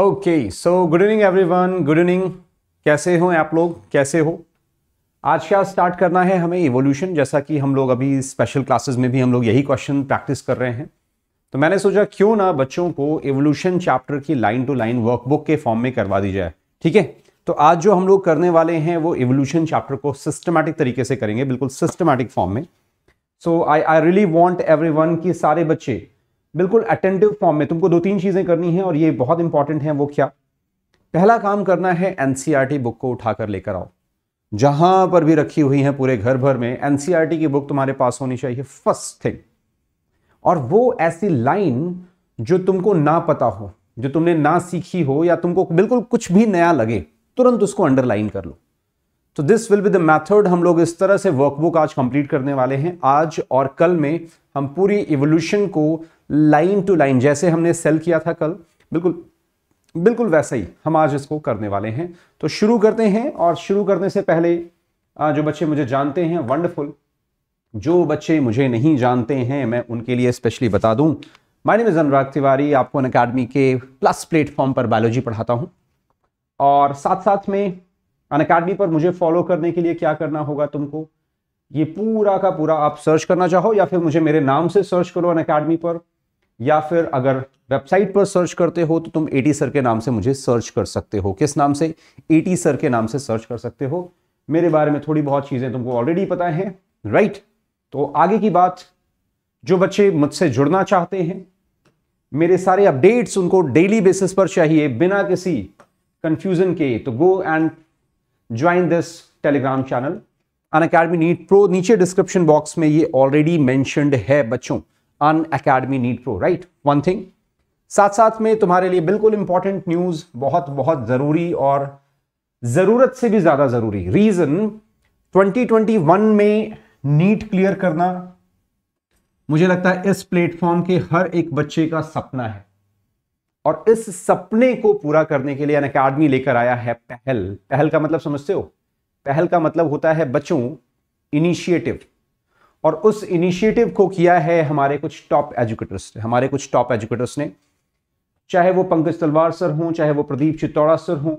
Okay so good evening everyone good evening कैसे हो आप लोग कैसे हो आज क्या स्टार्ट करना है हमें इवोल्यूशन जैसा कि हम लोग अभी स्पेशल क्लासेस में भी हम लोग यही क्वेश्चन प्रैक्टिस कर रहे हैं तो मैंने सोचा क्यों ना बच्चों को एवोल्यूशन चैप्टर की लाइन टू लाइन वर्कबुक के फॉर्म में करवा दी जाए ठीक है तो आज जो हम लोग करने वाले हैं वो एवोल्यूशन चैप्टर को सिस्टमैटिक तरीके से करेंगे बिल्कुल सिस्टमैटिक फॉर्म में so I I really want every कि सारे बच्चे बिल्कुल अटेंटिव फॉर्म में तुमको दो तीन चीज़ें करनी है और ये बहुत इंपॉर्टेंट है वो क्या पहला काम करना है एनसीआर बुक e को उठाकर लेकर आओ जहां पर भी रखी हुई है पूरे घर भर में एनसीईआरटी e की बुक तुम्हारे पास होनी चाहिए फर्स्ट थिंग और वो ऐसी लाइन जो तुमको ना पता हो जो तुमने ना सीखी हो या तुमको बिल्कुल कुछ भी नया लगे तुरंत उसको अंडरलाइन कर लो तो this will be the method हम लोग इस तरह से वर्कबुक आज कंप्लीट करने वाले हैं आज और कल में हम पूरी इवोल्यूशन को लाइन टू लाइन जैसे हमने सेल किया था कल बिल्कुल बिल्कुल वैसा ही हम आज इसको करने वाले हैं तो शुरू करते हैं और शुरू करने से पहले जो बच्चे मुझे जानते हैं वंडरफुल जो बच्चे मुझे नहीं जानते हैं मैं उनके लिए स्पेशली बता दूं my name is Anurag Tiwari आपको अन अकेडमी के प्लस प्लेटफॉर्म पर बायोलॉजी पढ़ाता हूं और साथ साथ में अन अकेडमी पर मुझे फॉलो करने के लिए क्या करना होगा तुमको ये पूरा का पूरा आप सर्च करना चाहो या फिर मुझे मेरे नाम से सर्च करो अन अकेडमी पर या फिर अगर वेबसाइट पर सर्च करते हो तो तुम एटी सर के नाम से मुझे सर्च कर सकते हो किस नाम से एटी सर के नाम से सर्च कर सकते हो मेरे बारे में थोड़ी बहुत चीज़ें तुमको ऑलरेडी पता है राइट तो आगे की बात जो बच्चे मुझसे जुड़ना चाहते हैं मेरे सारे अपडेट्स उनको डेली बेसिस पर चाहिए बिना किसी कंफ्यूजन के तो go and join this Telegram channel Unacademy NEET pro नीचे डिस्क्रिप्शन बॉक्स में ये ऑलरेडी मैंशनड है बच्चों Unacademy NEET pro right one thing साथ साथ में तुम्हारे लिए बिल्कुल इंपॉर्टेंट न्यूज़ बहुत बहुत ज़रूरी और ज़रूरत से भी ज़्यादा ज़रूरी रीज़न 2021 में नीट क्लियर करना मुझे लगता है इस प्लेटफॉर्म के हर एक बच्चे का सपना है और इस सपने को पूरा करने के लिए अन अकेडमी लेकर आया है पहल पहल का मतलब समझते हो पहल का मतलब होता है बच्चों इनिशिएटिव और उस इनिशिएटिव को किया है हमारे कुछ टॉप एजुकेटर्स ने हमारे कुछ टॉप एजुकेटर्स ने चाहे वो पंकज तलवार सर हों चाहे वो प्रदीप चित्तौड़ा सर हों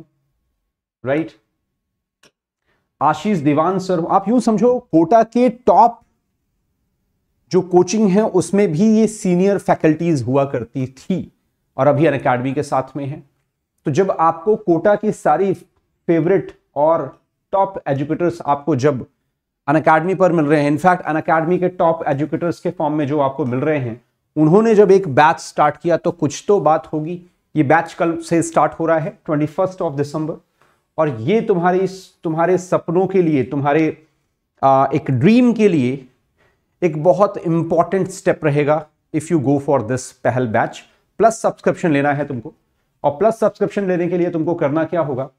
राइट आशीष दीवान सर आप यूं समझो कोटा के टॉप जो कोचिंग है उसमें भी ये सीनियर फैकल्टीज हुआ करती थी और अभी अन अकेडमी के साथ में है तो जब आपको कोटा की सारी फेवरेट और टॉप एजुकेटर्स आपको जब अन अकेडमी पर मिल रहे हैं इनफैक्ट अन अकेडमी के टॉप एजुकेटर्स के फॉर्म में जो आपको मिल रहे हैं उन्होंने जब एक बैच स्टार्ट किया तो कुछ तो बात होगी ये बैच कल से स्टार्ट हो रहा है ट्वेंटी फर्स्ट ऑफ दिसंबर और ये तुम्हारे तुम्हारे सपनों के लिए तुम्हारे आ, एक ड्रीम के लिए एक बहुत इंपॉर्टेंट स्टेप रहेगा if you go for this पहल बैच प्लस सब्सक्रिप्शन लेना है तुमको और प्लस सब्सक्रिप्शन लेने के लिए तुमको करना क्या होगा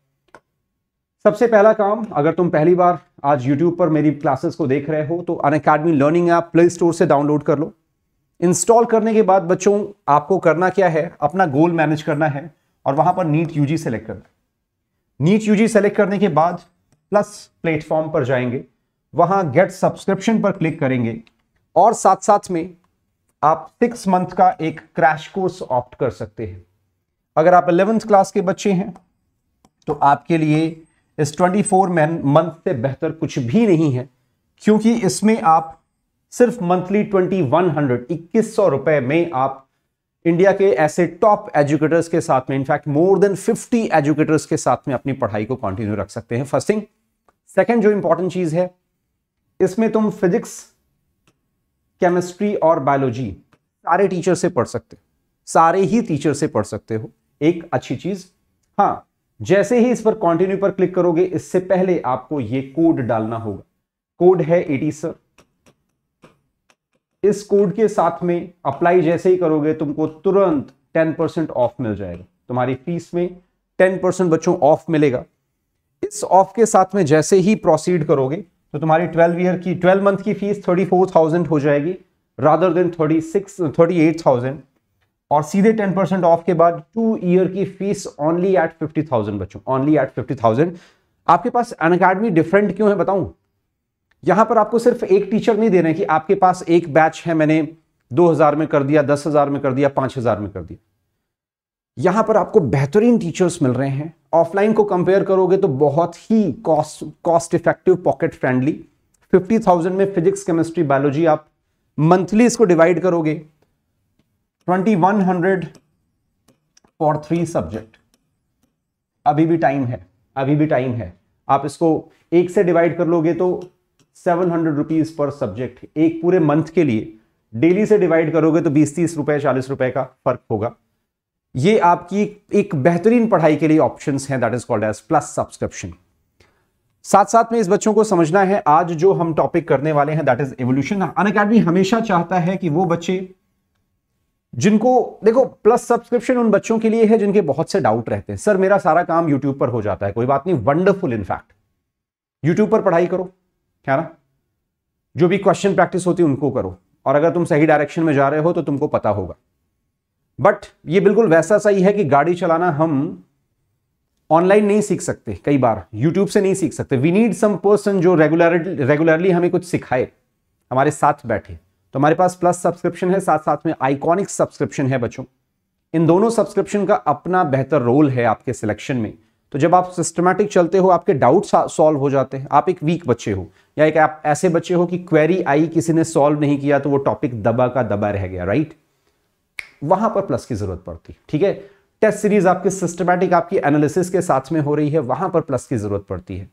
सबसे पहला काम अगर तुम पहली बार आज YouTube पर मेरी क्लासेस को देख रहे हो तो Unacademy learning app Play Store से डाउनलोड कर लो इंस्टॉल करने के बाद बच्चों आपको करना क्या है अपना गोल मैनेज करना है और वहां पर नीट यूजी सेलेक्ट करना है नीट यूजी सेलेक्ट करने के बाद प्लस प्लेटफॉर्म पर जाएंगे वहां गेट सब्सक्रिप्शन पर क्लिक करेंगे और साथ साथ में आप सिक्स मंथ का एक क्रैश कोर्स ऑप्ट कर सकते हैं अगर आप इलेवेंथ क्लास के बच्चे हैं तो आपके लिए इस 24 फोर मंथ से बेहतर कुछ भी नहीं है क्योंकि इसमें आप सिर्फ मंथली ट्वेंटी वन हंड्रेड इक्कीस सौ रुपए में आप इंडिया के ऐसे टॉप एजुकेटर्स के साथ में इनफैक्ट मोर देन 50 एजुकेटर्स के साथ में अपनी पढ़ाई को कंटिन्यू रख सकते हैं फर्स्ट थिंग सेकेंड जो इंपॉर्टेंट चीज है इसमें तुम फिजिक्स केमिस्ट्री और बायोलॉजी सारे टीचर से पढ़ सकते हो सारे ही टीचर से पढ़ सकते हो एक अच्छी चीज हाँ जैसे ही इस पर कॉन्टिन्यू पर क्लिक करोगे इससे पहले आपको यह कोड डालना होगा कोड है एटी सर इस कोड के साथ में अप्लाई जैसे ही करोगे तुमको तुरंत टेन परसेंट ऑफ मिल जाएगा तुम्हारी फीस में टेन परसेंट बच्चों ऑफ मिलेगा इस ऑफ के साथ में जैसे ही प्रोसीड करोगे तो तुम्हारी ट्वेल्व ईयर की ट्वेल्व मंथ की फीस थर्टी फोर थाउजेंड हो जाएगी rather than thirty six thirty eight thousand और सीधे टेन परसेंट ऑफ के बाद टू ईयर की fees only eight fifty thousand बच्चों ओनली एट फिफ्टी थाउजेंड आपके पास अन अकेडमी डिफरेंट क्यों है बताऊं यहां पर आपको सिर्फ एक टीचर नहीं दे रहे कि आपके पास एक बैच है मैंने दो हजार में कर दिया दस हजार में कर दिया पांच हजार में कर दिया यहां पर आपको बेहतरीन टीचर्स मिल रहे हैं ऑफलाइन को कंपेयर करोगे तो बहुत ही cost cost effective pocket friendly fifty thousand में फिजिक्स केमिस्ट्री बायोलॉजी आप मंथली इसको डिवाइड करोगे 2100 फॉर थ्री सब्जेक्ट अभी भी टाइम है अभी भी टाइम है आप इसको एक से डिवाइड कर लोगे तो सेवन हंड्रेड रुपीज पर सब्जेक्ट एक पूरे मंथ के लिए डेली से डिवाइड करोगे तो बीस तीस रुपए चालीस रुपए का फर्क होगा ये आपकी एक बेहतरीन पढ़ाई के लिए ऑप्शन हैं that is called as plus subscription साथ साथ में इस बच्चों को समझना है आज जो हम टॉपिक करने वाले हैं दैट इज एवोल्यूशन अन हमेशा चाहता है कि वो बच्चे जिनको देखो प्लस सब्सक्रिप्शन उन बच्चों के लिए है जिनके बहुत से डाउट रहते हैं सर मेरा सारा काम यूट्यूब पर हो जाता है कोई बात नहीं वंडरफुल इनफैक्ट यूट्यूब पर पढ़ाई करो क्या ना जो भी क्वेश्चन प्रैक्टिस होती है उनको करो और अगर तुम सही डायरेक्शन में जा रहे हो तो तुमको पता होगा बट ये बिल्कुल वैसा सही है कि गाड़ी चलाना हम ऑनलाइन नहीं सीख सकते कई बार यूट्यूब से नहीं सीख सकते वी नीड सम पर्सन जो रेगुलर रेगुलरली हमें कुछ सिखाए हमारे साथ बैठे तो हमारे पास प्लस सब्सक्रिप्शन है साथ साथ में आइकॉनिक सब्सक्रिप्शन है बच्चों इन दोनों सब्सक्रिप्शन का अपना बेहतर रोल है आपके सिलेक्शन में तो जब आप सिस्टमैटिक चलते हो आपके डाउट सॉल्व हो जाते हैं आप एक वीक बच्चे हो या एक आप ऐसे बच्चे हो कि क्वेरी आई किसी ने सॉल्व नहीं किया तो वो टॉपिक दबा का दबा रह गया राइट वहां पर प्लस की जरूरत पड़ती ठीक है टेस्ट सीरीज आपके सिस्टमैटिक आपकी एनालिसिस के साथ में हो रही है वहां पर प्लस की जरूरत पड़ती है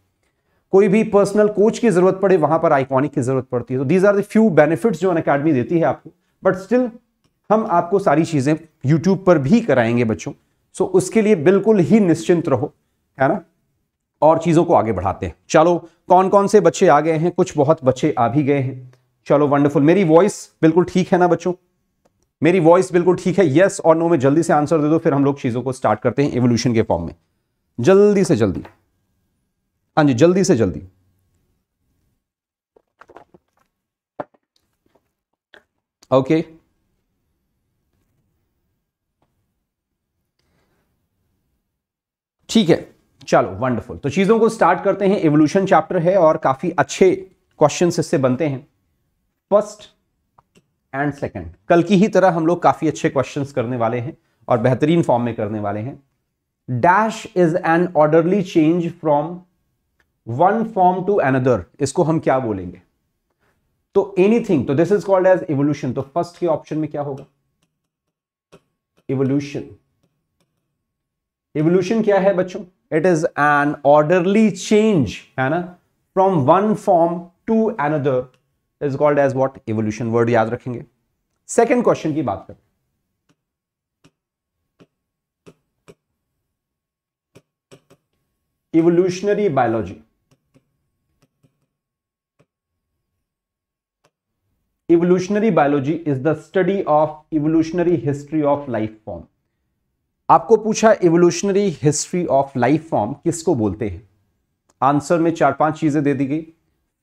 कोई भी पर्सनल कोच की जरूरत पड़े वहां पर आइकॉनिक की जरूरत पड़ती है तो these are the few benefits जो अन अकेडमी देती है आपको बट स्टिल हम आपको सारी चीजें यूट्यूब पर भी कराएंगे बच्चों सो so, उसके लिए बिल्कुल ही निश्चिंत रहो है ना और चीज़ों को आगे बढ़ाते हैं चलो कौन कौन से बच्चे आ गए हैं कुछ बहुत बच्चे आ भी गए हैं चलो वंडरफुल मेरी वॉइस बिल्कुल ठीक है ना बच्चों मेरी वॉइस बिल्कुल ठीक है येस और नो में जल्दी से आंसर दे दो फिर हम लोग चीज़ों को स्टार्ट करते हैं एवोल्यूशन के फॉर्म में जल्दी से जल्दी हाँ जी जल्दी से जल्दी ओके ठीक है चलो वंडरफुल तो चीज़ों को स्टार्ट करते हैं एवोल्यूशन चैप्टर है और काफ़ी अच्छे क्वेश्चन इससे बनते हैं फर्स्ट एंड सेकंड कल की ही तरह हम लोग काफ़ी अच्छे क्वेश्चन करने वाले हैं और बेहतरीन फॉर्म में करने वाले हैं dash is an orderly change from one form to another इसको हम क्या बोलेंगे तो एनीथिंग तो this is called as evolution तो फर्स्ट के ऑप्शन में क्या होगा इवोल्यूशन इवोल्यूशन क्या है बच्चों it is an orderly change है ना from one form to another is called as what evolution word याद रखेंगे सेकेंड क्वेश्चन की बात करें evolutionary biology evolutionary biology is the study of evolutionary history of life form आपको पूछा evolutionary history of life form किसको बोलते हैं आंसर में चार पांच चीजें दे दी गई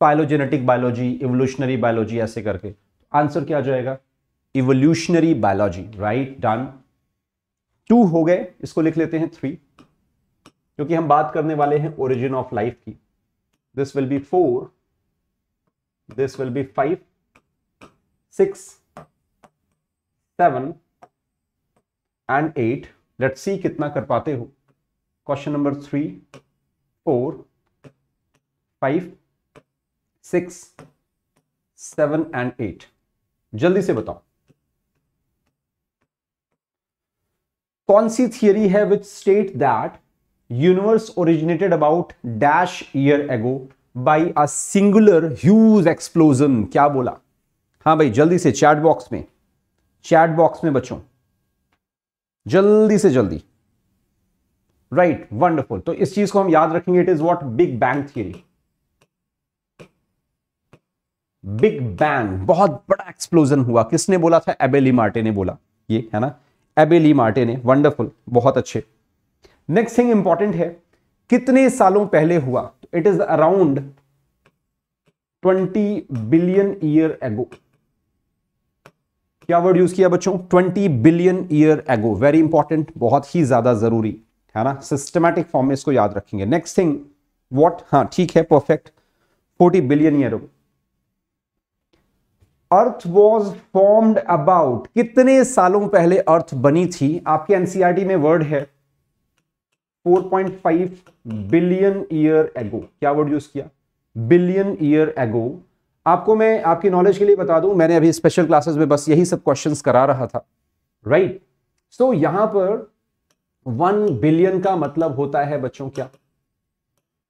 फाइलोजेनेटिक बायोलॉजी इवोल्यूशनरी बायोलॉजी ऐसे करके आंसर क्या आ जाएगा evolutionary biology right done two हो गए इसको लिख लेते हैं थ्री क्योंकि हम बात करने वाले हैं ओरिजिन ऑफ लाइफ की this will be four this will be five six seven and eight let see कितना कर पाते हो question number three four five six seven and eight जल्दी से बताओ कौन सी थियरी है which state that universe originated about dash year ago by a singular huge explosion क्या बोला हाँ भाई जल्दी से चैट बॉक्स में चैट बॉक्स में बच्चों जल्दी से जल्दी राइट right, वंडरफुल तो इस चीज को हम याद रखेंगे it is what big bang theory big bang बहुत बड़ा एक्सप्लोजन हुआ किसने बोला था एबेली मार्टे ने बोला ये है ना एबेली मार्टे ने वंडरफुल बहुत अच्छे नेक्स्ट थिंग इंपॉर्टेंट है कितने सालों पहले हुआ it is around 20 billion year ago क्या वर्ड यूज किया बच्चों 20 billion year ago very important बहुत ही ज्यादा जरूरी है ना सिस्टमैटिक फॉर्म में इसको याद रखेंगे नेक्स्ट थिंग व्हाट हाँ ठीक है perfect 40 billion year earth was formed about कितने सालों पहले अर्थ बनी थी आपके एनसीआरटी e में वर्ड है 4.5 बिलियन ईयर एगो क्या वर्ड यूज किया बिलियन ईयर एगो आपको मैं आपकी नॉलेज के लिए बता दूं मैंने अभी स्पेशल क्लासेस में बस यही सब क्वेश्चंस करा रहा था राइट सो so, यहां पर वन बिलियन का मतलब होता है बच्चों क्या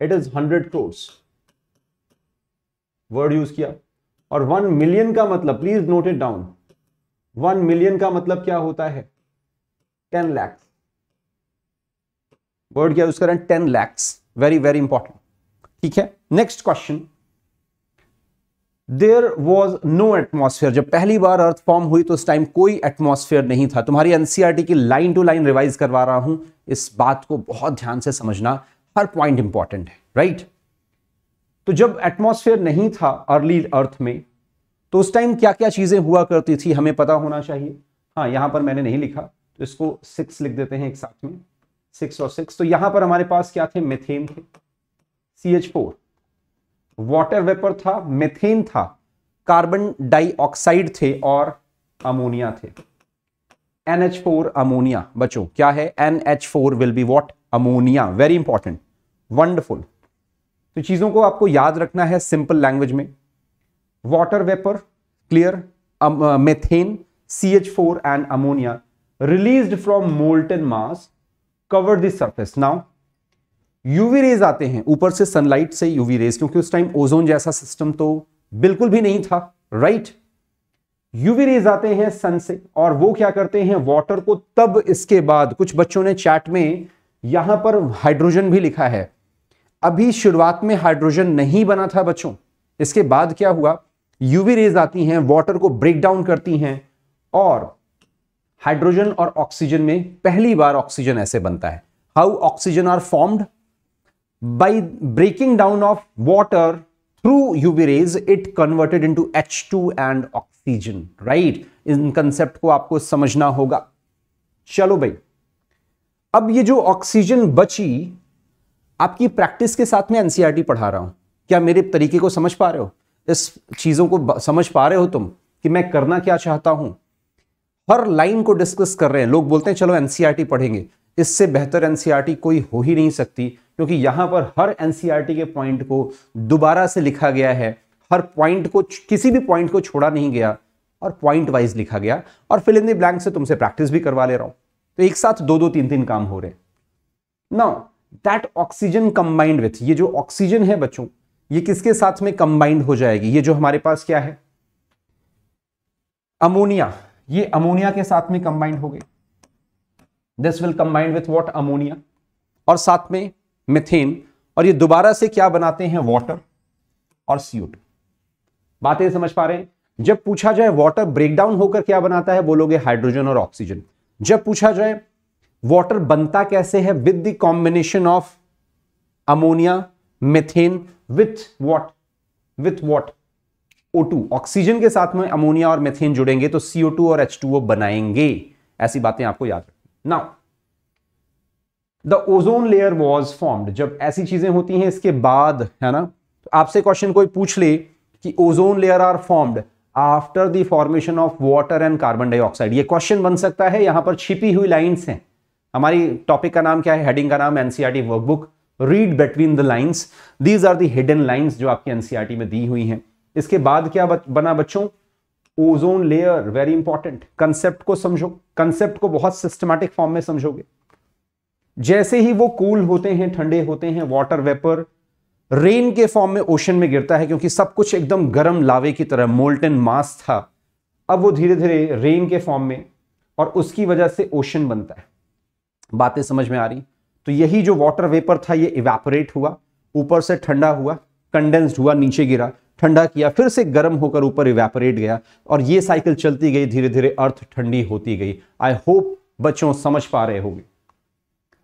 it is hundred crores word use किया और वन मिलियन का मतलब please note it down one million का मतलब क्या होता है टेन लैक्स वर्ड क्या यूज करें ten lakhs very very important ठीक है next question there was no atmosphere जब पहली बार अर्थ फॉर्म हुई तो उस टाइम कोई एटमोसफेयर नहीं था तुम्हारी एनसीआरटी e की लाइन टू लाइन रिवाइज करवा रहा हूं इस बात को बहुत ध्यान से समझना हर पॉइंट इंपॉर्टेंट है राइट तो जब एटमोसफेयर नहीं था अर्ली अर्थ में तो उस टाइम क्या क्या चीजें हुआ करती थी हमें पता होना चाहिए हाँ यहां पर मैंने नहीं लिखा तो इसको सिक्स लिख देते हैं एक साथ में सिक्स और सिक्स तो यहां पर हमारे पास क्या थे मिथेन थे C H four water vapour था मेथेन था कार्बन डाइऑक्साइड थे और अमोनिया थे NH4 अमोनिया बच्चों क्या है NH4 will be what ammonia very important wonderful तो चीजों को आपको याद रखना है सिंपल लैंग्वेज में water vapour clear methane C H four and ammonia release from molten mass cover this surface now UV rays आते हैं ऊपर से सनलाइट से यूवी रेज क्योंकि उस टाइम ओजोन जैसा सिस्टम तो बिल्कुल भी नहीं था राइट यूवी रेज आते हैं सन से और वो क्या करते हैं वाटर को तब इसके बाद कुछ बच्चों ने चैट में यहां पर हाइड्रोजन भी लिखा है अभी शुरुआत में हाइड्रोजन नहीं बना था बच्चों इसके बाद क्या हुआ यूवी रेज आती हैं वाटर को ब्रेक डाउन करती हैं और हाइड्रोजन और ऑक्सीजन में पहली बार ऑक्सीजन ऐसे बनता है how oxygen are formed by breaking down of water through UV rays, it converted into H2 and oxygen, right? इन कंसेप्ट को आपको समझना होगा चलो भाई अब ये जो ऑक्सीजन बची आपकी प्रैक्टिस के साथ में एनसीईआरटी e पढ़ा रहा हूं क्या मेरे तरीके को समझ पा रहे हो इस चीजों को समझ पा रहे हो तुम कि मैं करना क्या चाहता हूं हर लाइन को डिस्कस कर रहे हैं लोग बोलते हैं चलो एनसीईआरटी e पढ़ेंगे इससे बेहतर एनसीईआरटी e कोई हो ही नहीं सकती क्योंकि यहां पर हर एनसीईआरटी e के पॉइंट को दोबारा से लिखा गया है हर पॉइंट को किसी भी पॉइंट को छोड़ा नहीं गया और पॉइंट वाइज लिखा गया और फिल इन द ब्लैंक से तुमसे प्रैक्टिस भी करवा ले रहा हूं तो एक साथ दो दो तीन तीन काम हो रहे now that oxygen combined with ये जो ऑक्सीजन है बच्चों ये किसके साथ में कंबाइंड हो जाएगी ये जो हमारे पास क्या है अमोनिया ये अमोनिया के साथ में कंबाइंड हो गई this will combined with what ammonia और साथ में मिथेन और ये दोबारा से क्या बनाते हैं वाटर और सीओ बातें समझ पा रहे हैं जब पूछा जाए वाटर ब्रेकडाउन होकर क्या बनाता है बोलोगे हाइड्रोजन और ऑक्सीजन जब पूछा जाए वाटर बनता कैसे है with the combination of ammonia methane with what with what to oxygen के साथ में अमोनिया और मिथेन जुड़ेंगे तो टू और H2O बनाएंगे ऐसी बातें आपको याद रखें now the ozone layer was formed जब ऐसी चीजें होती हैं इसके बाद है ना तो आपसे क्वेश्चन कोई पूछ ले कि ozone layer are formed after the formation of water and carbon dioxide ये क्वेश्चन बन सकता है यहां पर छिपी हुई लाइन्स हैं हमारी टॉपिक का नाम क्या है हेडिंग का नाम NCR workbook read between the lines these are hidden hidden lines जो आपकी एनसीआरटी e में दी हुई हैं इसके बाद क्या बना बच्चों ozone layer very important concept को समझो कंसेप्ट को बहुत सिस्टमैटिक फॉर्म में समझोगे जैसे ही वो कूल होते हैं ठंडे होते हैं वाटर वेपर रेन के फॉर्म में ओशन में गिरता है क्योंकि सब कुछ एकदम गर्म लावे की तरह मोल्टन मास था अब वो धीरे धीरे रेन के फॉर्म में और उसकी वजह से ओशन बनता है बातें समझ में आ रही तो यही जो वाटर वेपर था ये इवेपोरेट हुआ ऊपर से ठंडा हुआ कंडेंस्ड हुआ नीचे गिरा ठंडा किया फिर से गर्म होकर ऊपर इवेपोरेट गया और ये साइकिल चलती गई धीरे धीरे अर्थ ठंडी होती गई आई होप बच्चों समझ पा रहे होंगे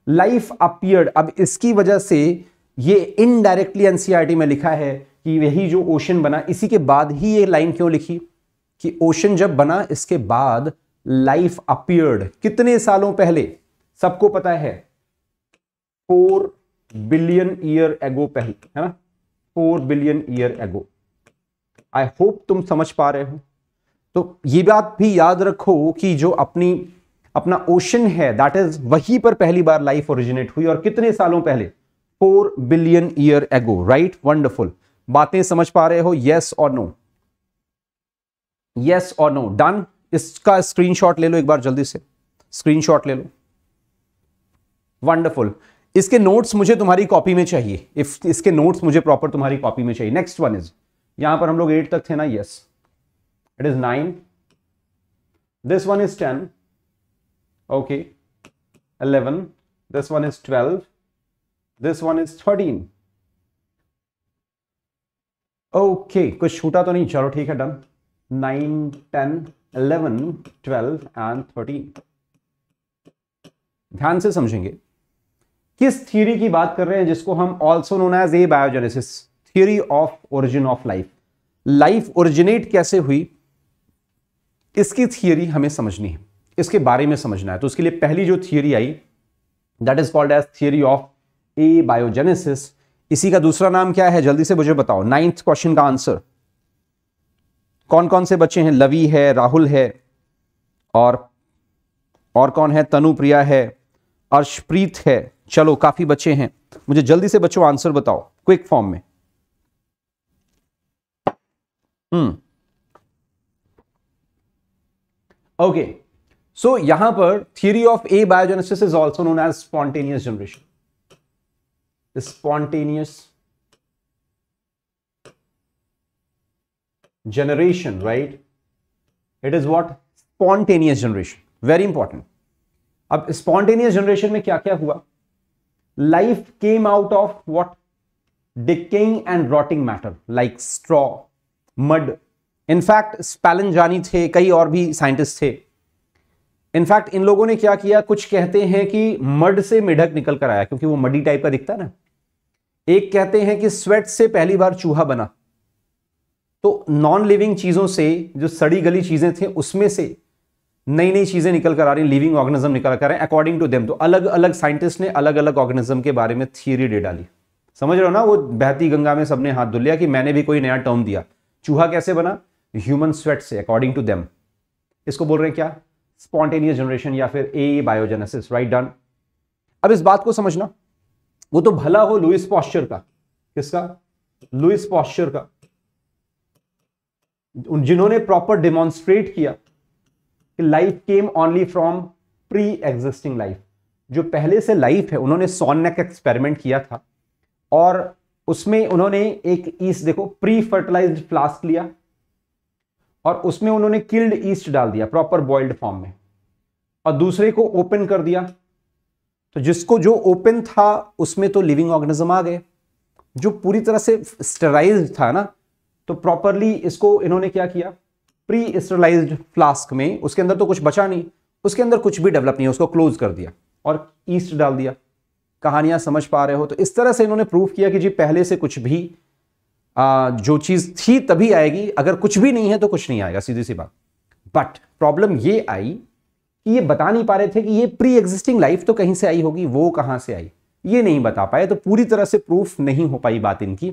लाइफ अपियर्ड अब इसकी वजह से ये इनडायरेक्टली एनसीईआरटी e में लिखा है कि यही जो ओशन बना इसी के बाद ही ये लाइन क्यों लिखी कि ओशन जब बना इसके बाद लाइफ अपियर्ड कितने सालों पहले सबको पता है फोर बिलियन ईयर एगो पहले है ना फोर बिलियन ईयर एगो आई होप तुम समझ पा रहे हो तो ये बात भी याद रखो कि जो अपनी अपना ओशन है दैट इज वहीं पर पहली बार लाइफ ओरिजिनेट हुई और कितने सालों पहले four billion year ago right wonderful बातें समझ पा रहे हो यस और नो यस और नो डन इसका स्क्रीनशॉट ले लो एक बार जल्दी से स्क्रीनशॉट ले लो वंडरफुल इसके नोट्स मुझे तुम्हारी कॉपी में चाहिए इफ इसके नोट्स मुझे प्रॉपर तुम्हारी कॉपी में चाहिए नेक्स्ट वन इज यहां पर हम लोग एट तक थे ना yes it is nine this one is ten okay 11 this one is 12 this one is 13 okay okay, कुछ छूटा तो नहीं चलो ठीक है done nine ten 11 twelve and thirteen ध्यान से समझेंगे किस थ्योरी की बात कर रहे हैं जिसको हम also known as abiogenesis theory of origin of life life originate कैसे हुई इसकी थ्योरी हमें समझनी है इसके बारे में समझना है तो उसके लिए पहली जो थियोरी आई that is called as theory of abiogenesis इसी का दूसरा नाम क्या है जल्दी से मुझे बताओ नाइन्थ क्वेश्चन का आंसर कौन कौन से बच्चे हैं लवी है राहुल है और और कौन है तनु प्रिया है अर्शप्रीत है चलो काफी बच्चे हैं मुझे जल्दी से बच्चों आंसर बताओ क्विक फॉर्म में hmm. okay. So यहाँ theory of abiogenesis is also known as spontaneous generation. The Spontaneous generation, right? It is what spontaneous generation. Very important. अब spontaneous generation में क्या Life came out of what decaying and rotting matter like straw, mud. In fact, Spalanjani थे कई और scientists थे in fact in लोगों ने क्या किया कुछ कहते हैं कि मड से मेढक निकल कर आया क्योंकि वो मडी टाइप का दिखता है ना एक कहते हैं कि स्वेट से पहली बार चूहा बना तो नॉन लिविंग चीज़ों से जो सड़ी गली चीज़ें थी उसमें से नई नई चीज़ें निकल कर आ रही लिविंग ऑर्गेनिज्म निकल कर आ रहे हैं अकॉर्डिंग टू देम तो अलग अलग साइंटिस्ट ने अलग अलग ऑर्गेनिज्म के बारे में थियरी दे डाली समझ रहे हो ना वो बहती गंगा में सबने हाथ धो लिया कि मैंने भी कोई नया टर्म दिया चूहा कैसे बना ह्यूमन स्वेट से अकॉर्डिंग टू देम इसको बोल रहे हैं क्या स्पॉन्टेनियस जनरेशन या फिर ए बायोजेनेसिस राइट डन अब इस बात को समझना वो तो भला हो लुइस पॉस्चर का किसका लुइस पॉस्चर का जिन्होंने प्रॉपर डिमॉन्स्ट्रेट किया कि life came only from pre existing life जो पहले से लाइफ है उन्होंने सोननेक एक्सपेरिमेंट किया था और उसमें उन्होंने एक ईस देखो प्री फर्टिलाइज्ड फ्लास्क लिया और उसमें उन्होंने किल्ड ईस्ट डाल दिया प्रॉपर बॉइल्ड फॉर्म में और दूसरे को ओपन कर दिया तो जिसको जो ओपन था उसमें तो लिविंग ऑर्गेनिज्म आ गए जो पूरी तरह से स्टेराइज था ना तो प्रॉपरली इसको इन्होंने क्या किया प्री स्टेलाइज फ्लास्क में उसके अंदर तो कुछ बचा नहीं उसके अंदर कुछ भी डेवलप नहीं है उसको क्लोज कर दिया और ईस्ट डाल दिया कहानियां समझ पा रहे हो तो इस तरह से इन्होंने प्रूव किया कि जी पहले से कुछ भी आ, जो चीज़ थी तभी आएगी अगर कुछ भी नहीं है तो कुछ नहीं आएगा सीधी सी बात बट प्रॉब्लम ये आई कि ये बता नहीं पा रहे थे कि ये प्री एग्जिस्टिंग लाइफ तो कहीं से आई होगी वो कहाँ से आई ये नहीं बता पाए तो पूरी तरह से प्रूफ नहीं हो पाई बात इनकी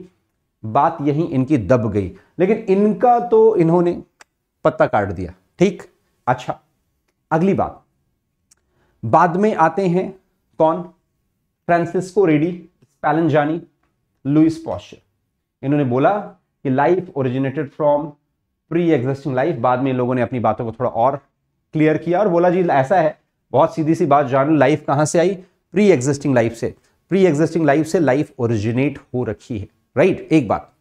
बात यही इनकी दब गई लेकिन इनका तो इन्होंने पत्ता काट दिया ठीक अच्छा अगली बात बाद में आते हैं कौन फ्रांसिस्को रेडी पैलन जानी लुइस पॉस्चर इन्होंने बोला कि life originated from pre existing life बाद में लोगों ने अपनी बातों को थोड़ा और क्लियर किया और बोला जी ऐसा है बहुत सीधी सी बात जान लाइफ कहाँ से आई प्री एग्जिस्टिंग लाइफ से प्री एग्जिस्टिंग लाइफ से लाइफ ओरिजिनेट हो रखी है राइट एक बात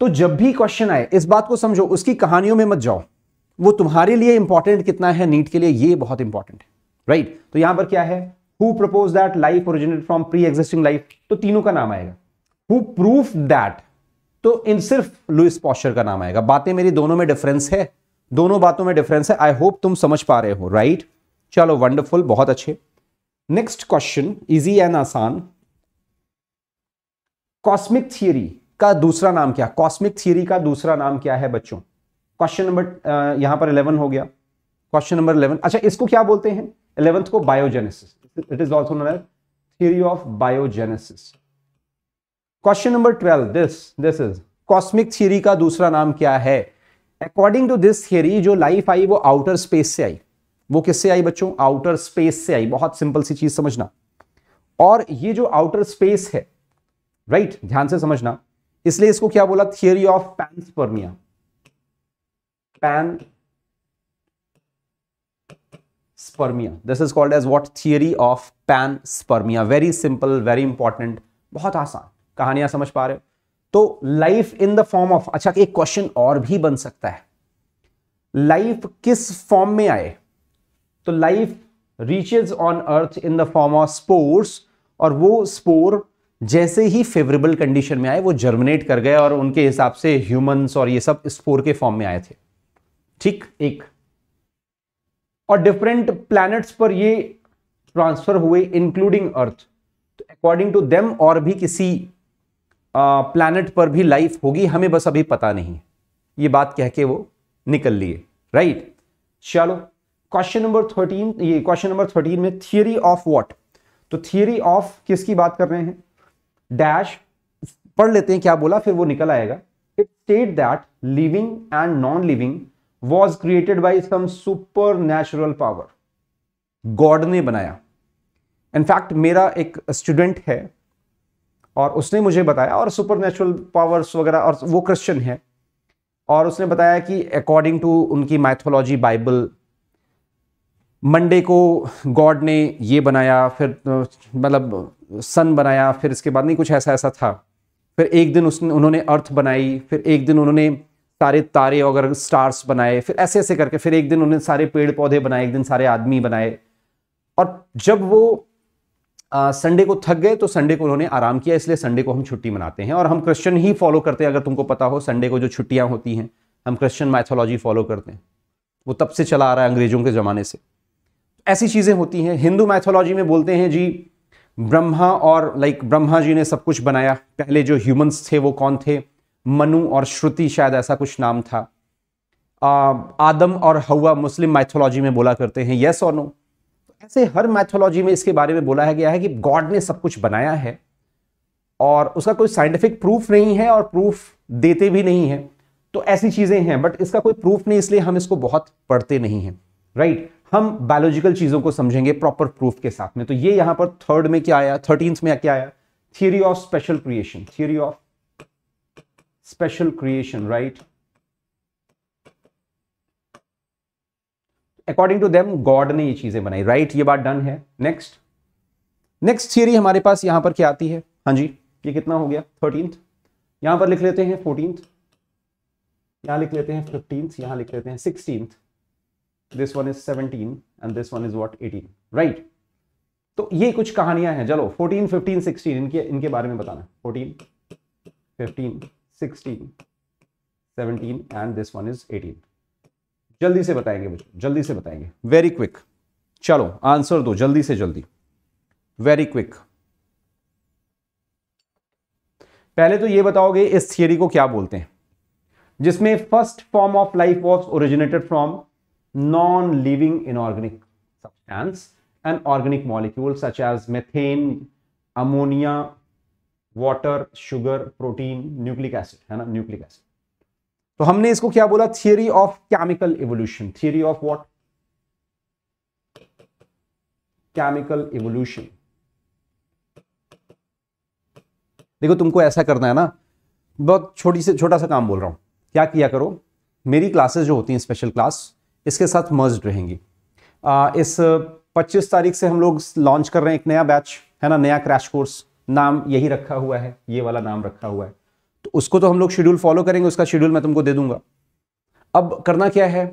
तो जब भी क्वेश्चन आए इस बात को समझो उसकी कहानियों में मत जाओ वो तुम्हारे लिए इंपॉर्टेंट कितना है नीट के लिए ये बहुत इंपॉर्टेंट है राइट right? तो यहां पर क्या है who propose that life originate from pre existing life तो तीनों का नाम आएगा हु प्रूफ दैट तो इन सिर्फ लुइस पॉस्चर का नाम आएगा बातें मेरी दोनों में डिफरेंस है दोनों बातों में डिफरेंस है आई होप तुम समझ पा रहे हो राइट right? चलो वंडरफुल बहुत अच्छे नेक्स्ट क्वेश्चन इजी एंड आसान कॉस्मिक थियरी का दूसरा नाम क्या कॉस्मिक थियरी का दूसरा नाम क्या है बच्चों क्वेश्चन नंबर यहां पर इलेवन हो गया क्वेश्चन नंबर इलेवन अच्छा इसको क्या बोलते हैं इलेवंथ को biogenesis it is also theory of biogenesis question number twelve this this is cosmic theory का दूसरा नाम क्या है अकॉर्डिंग टू दिस थियरी जो लाइफ आई वो आउटर स्पेस से आई वो किससे आई बच्चों आउटर स्पेस से आई बहुत सिंपल सी चीज समझना और ये जो आउटर स्पेस है राइट right? ध्यान से समझना इसलिए इसको क्या बोला theory of spermia panspermia this is called as what theory of panspermia very simple very important बहुत आसान कहानियां समझ पा रहे हो तो life in the form of अच्छा एक क्वेश्चन और भी बन सकता है लाइफ किस फॉर्म में आए तो life reaches on earth in the form of spores और वो स्पोर जैसे ही फेवरेबल कंडीशन में आए वो जर्मिनेट कर गए और उनके हिसाब से ह्यूमंस और ये सब स्पोर के फॉर्म में आए थे ठीक एक और डिफरेंट प्लैनेट्स पर ये ट्रांसफर हुए including earth according to them और भी किसी प्लानट पर भी लाइफ होगी हमें बस अभी पता नहीं है ये बात कह के वो निकल लिए राइट चलो क्वेश्चन नंबर थर्टीन ये क्वेश्चन नंबर थर्टीन में थियोरी ऑफ व्हाट तो थियोरी ऑफ किसकी बात कर रहे हैं डैश पढ़ लेते हैं क्या बोला फिर वो निकल आएगा it state that living and non living was created by some supernatural power God ने बनाया इनफैक्ट मेरा एक स्टूडेंट है और उसने मुझे बताया और सुपर नेचुरल पावर्स वगैरह और वो क्रिश्चन है और उसने बताया कि अकॉर्डिंग टू उनकी मैथोलॉजी बाइबल मंडे को गॉड ने ये बनाया फिर मतलब सन बनाया फिर इसके बाद नहीं कुछ ऐसा ऐसा था फिर एक दिन उसने उन्होंने अर्थ बनाई फिर एक दिन उन्होंने सारे तारे अगर स्टार्स बनाए फिर ऐसे ऐसे करके फिर एक दिन उन्होंने सारे पेड़ पौधे बनाए एक दिन सारे आदमी बनाए और जब वो संडे को थक गए तो संडे को उन्होंने आराम किया इसलिए संडे को हम छुट्टी मनाते हैं और हम क्रिश्चियन ही फॉलो करते हैं अगर तुमको पता हो संडे को जो छुट्टियां होती हैं हम क्रिश्चियन माइथोलॉजी फॉलो करते हैं वो तब से चला आ रहा है अंग्रेजों के ज़माने से ऐसी चीज़ें होती हैं हिंदू माइथोलॉजी में बोलते हैं जी ब्रह्मा और लाइक ब्रह्मा जी ने सब कुछ बनाया पहले जो ह्यूमंस थे वो कौन थे मनु और श्रुति शायद ऐसा कुछ नाम था आदम और हवा मुस्लिम माइथोलॉजी में बोला करते हैं येस और नो से हर मैथोलॉजी में इसके बारे में बोला है गया है कि गॉड ने सब कुछ बनाया है और उसका कोई साइंटिफिक प्रूफ नहीं है और प्रूफ देते भी नहीं है तो ऐसी चीज़ें हैं बट इसका कोई प्रूफ नहीं इसलिए हम इसको बहुत पढ़ते नहीं हैं राइट right? हम बायोलॉजिकल चीज़ों को समझेंगे प्रॉपर प्रूफ के साथ में तो ये यहां पर थर्ड में क्या आया थर्टींथ में क्या आया theory of special creation theory of special creation right according to them God ने ये चीजें बनाई राइट right? ये बात डन है नेक्स्ट नेक्स्ट थियरी हमारे पास यहां पर क्या आती है हाँ जी ये कितना हो गया थर्टींथ यहां पर लिख लेते हैं फोर्टींथ यहां लिख लेते हैं फिफ्टींथ यहां लिख लेते हैं sixteen this one is seventeen and this one is what eighteen right तो ये कुछ कहानियां हैं चलो 14, 15, 16 इनके इनके बारे में बताना 14, 15, 16, 17 एंड दिस वन इज 18 जल्दी से बताएंगे बच्चों जल्दी से बताएंगे वेरी क्विक चलो आंसर दो जल्दी से जल्दी वेरी क्विक पहले तो ये बताओगे इस थियरी को क्या बोलते हैं जिसमें first form of life was originated from non living inorganic substance and organic molecule such as methane ammonia water sugar protein nucleic acid है ना न्यूक्लिक एसिड तो हमने इसको क्या बोला theory of chemical evolution theory of what chemical evolution देखो तुमको ऐसा करना है ना बहुत छोटी से छोटा सा काम बोल रहा हूं क्या किया करो मेरी क्लासेस जो होती हैं स्पेशल क्लास इसके साथ मर्ज रहेंगी आ, इस 25 तारीख से हम लोग लॉन्च कर रहे हैं एक नया बैच है ना नया क्रैश कोर्स नाम यही रखा हुआ है ये वाला नाम रखा हुआ है तो उसको तो हम लोग शेड्यूल फॉलो करेंगे उसका शेड्यूल मैं तुमको दे दूंगा अब करना क्या है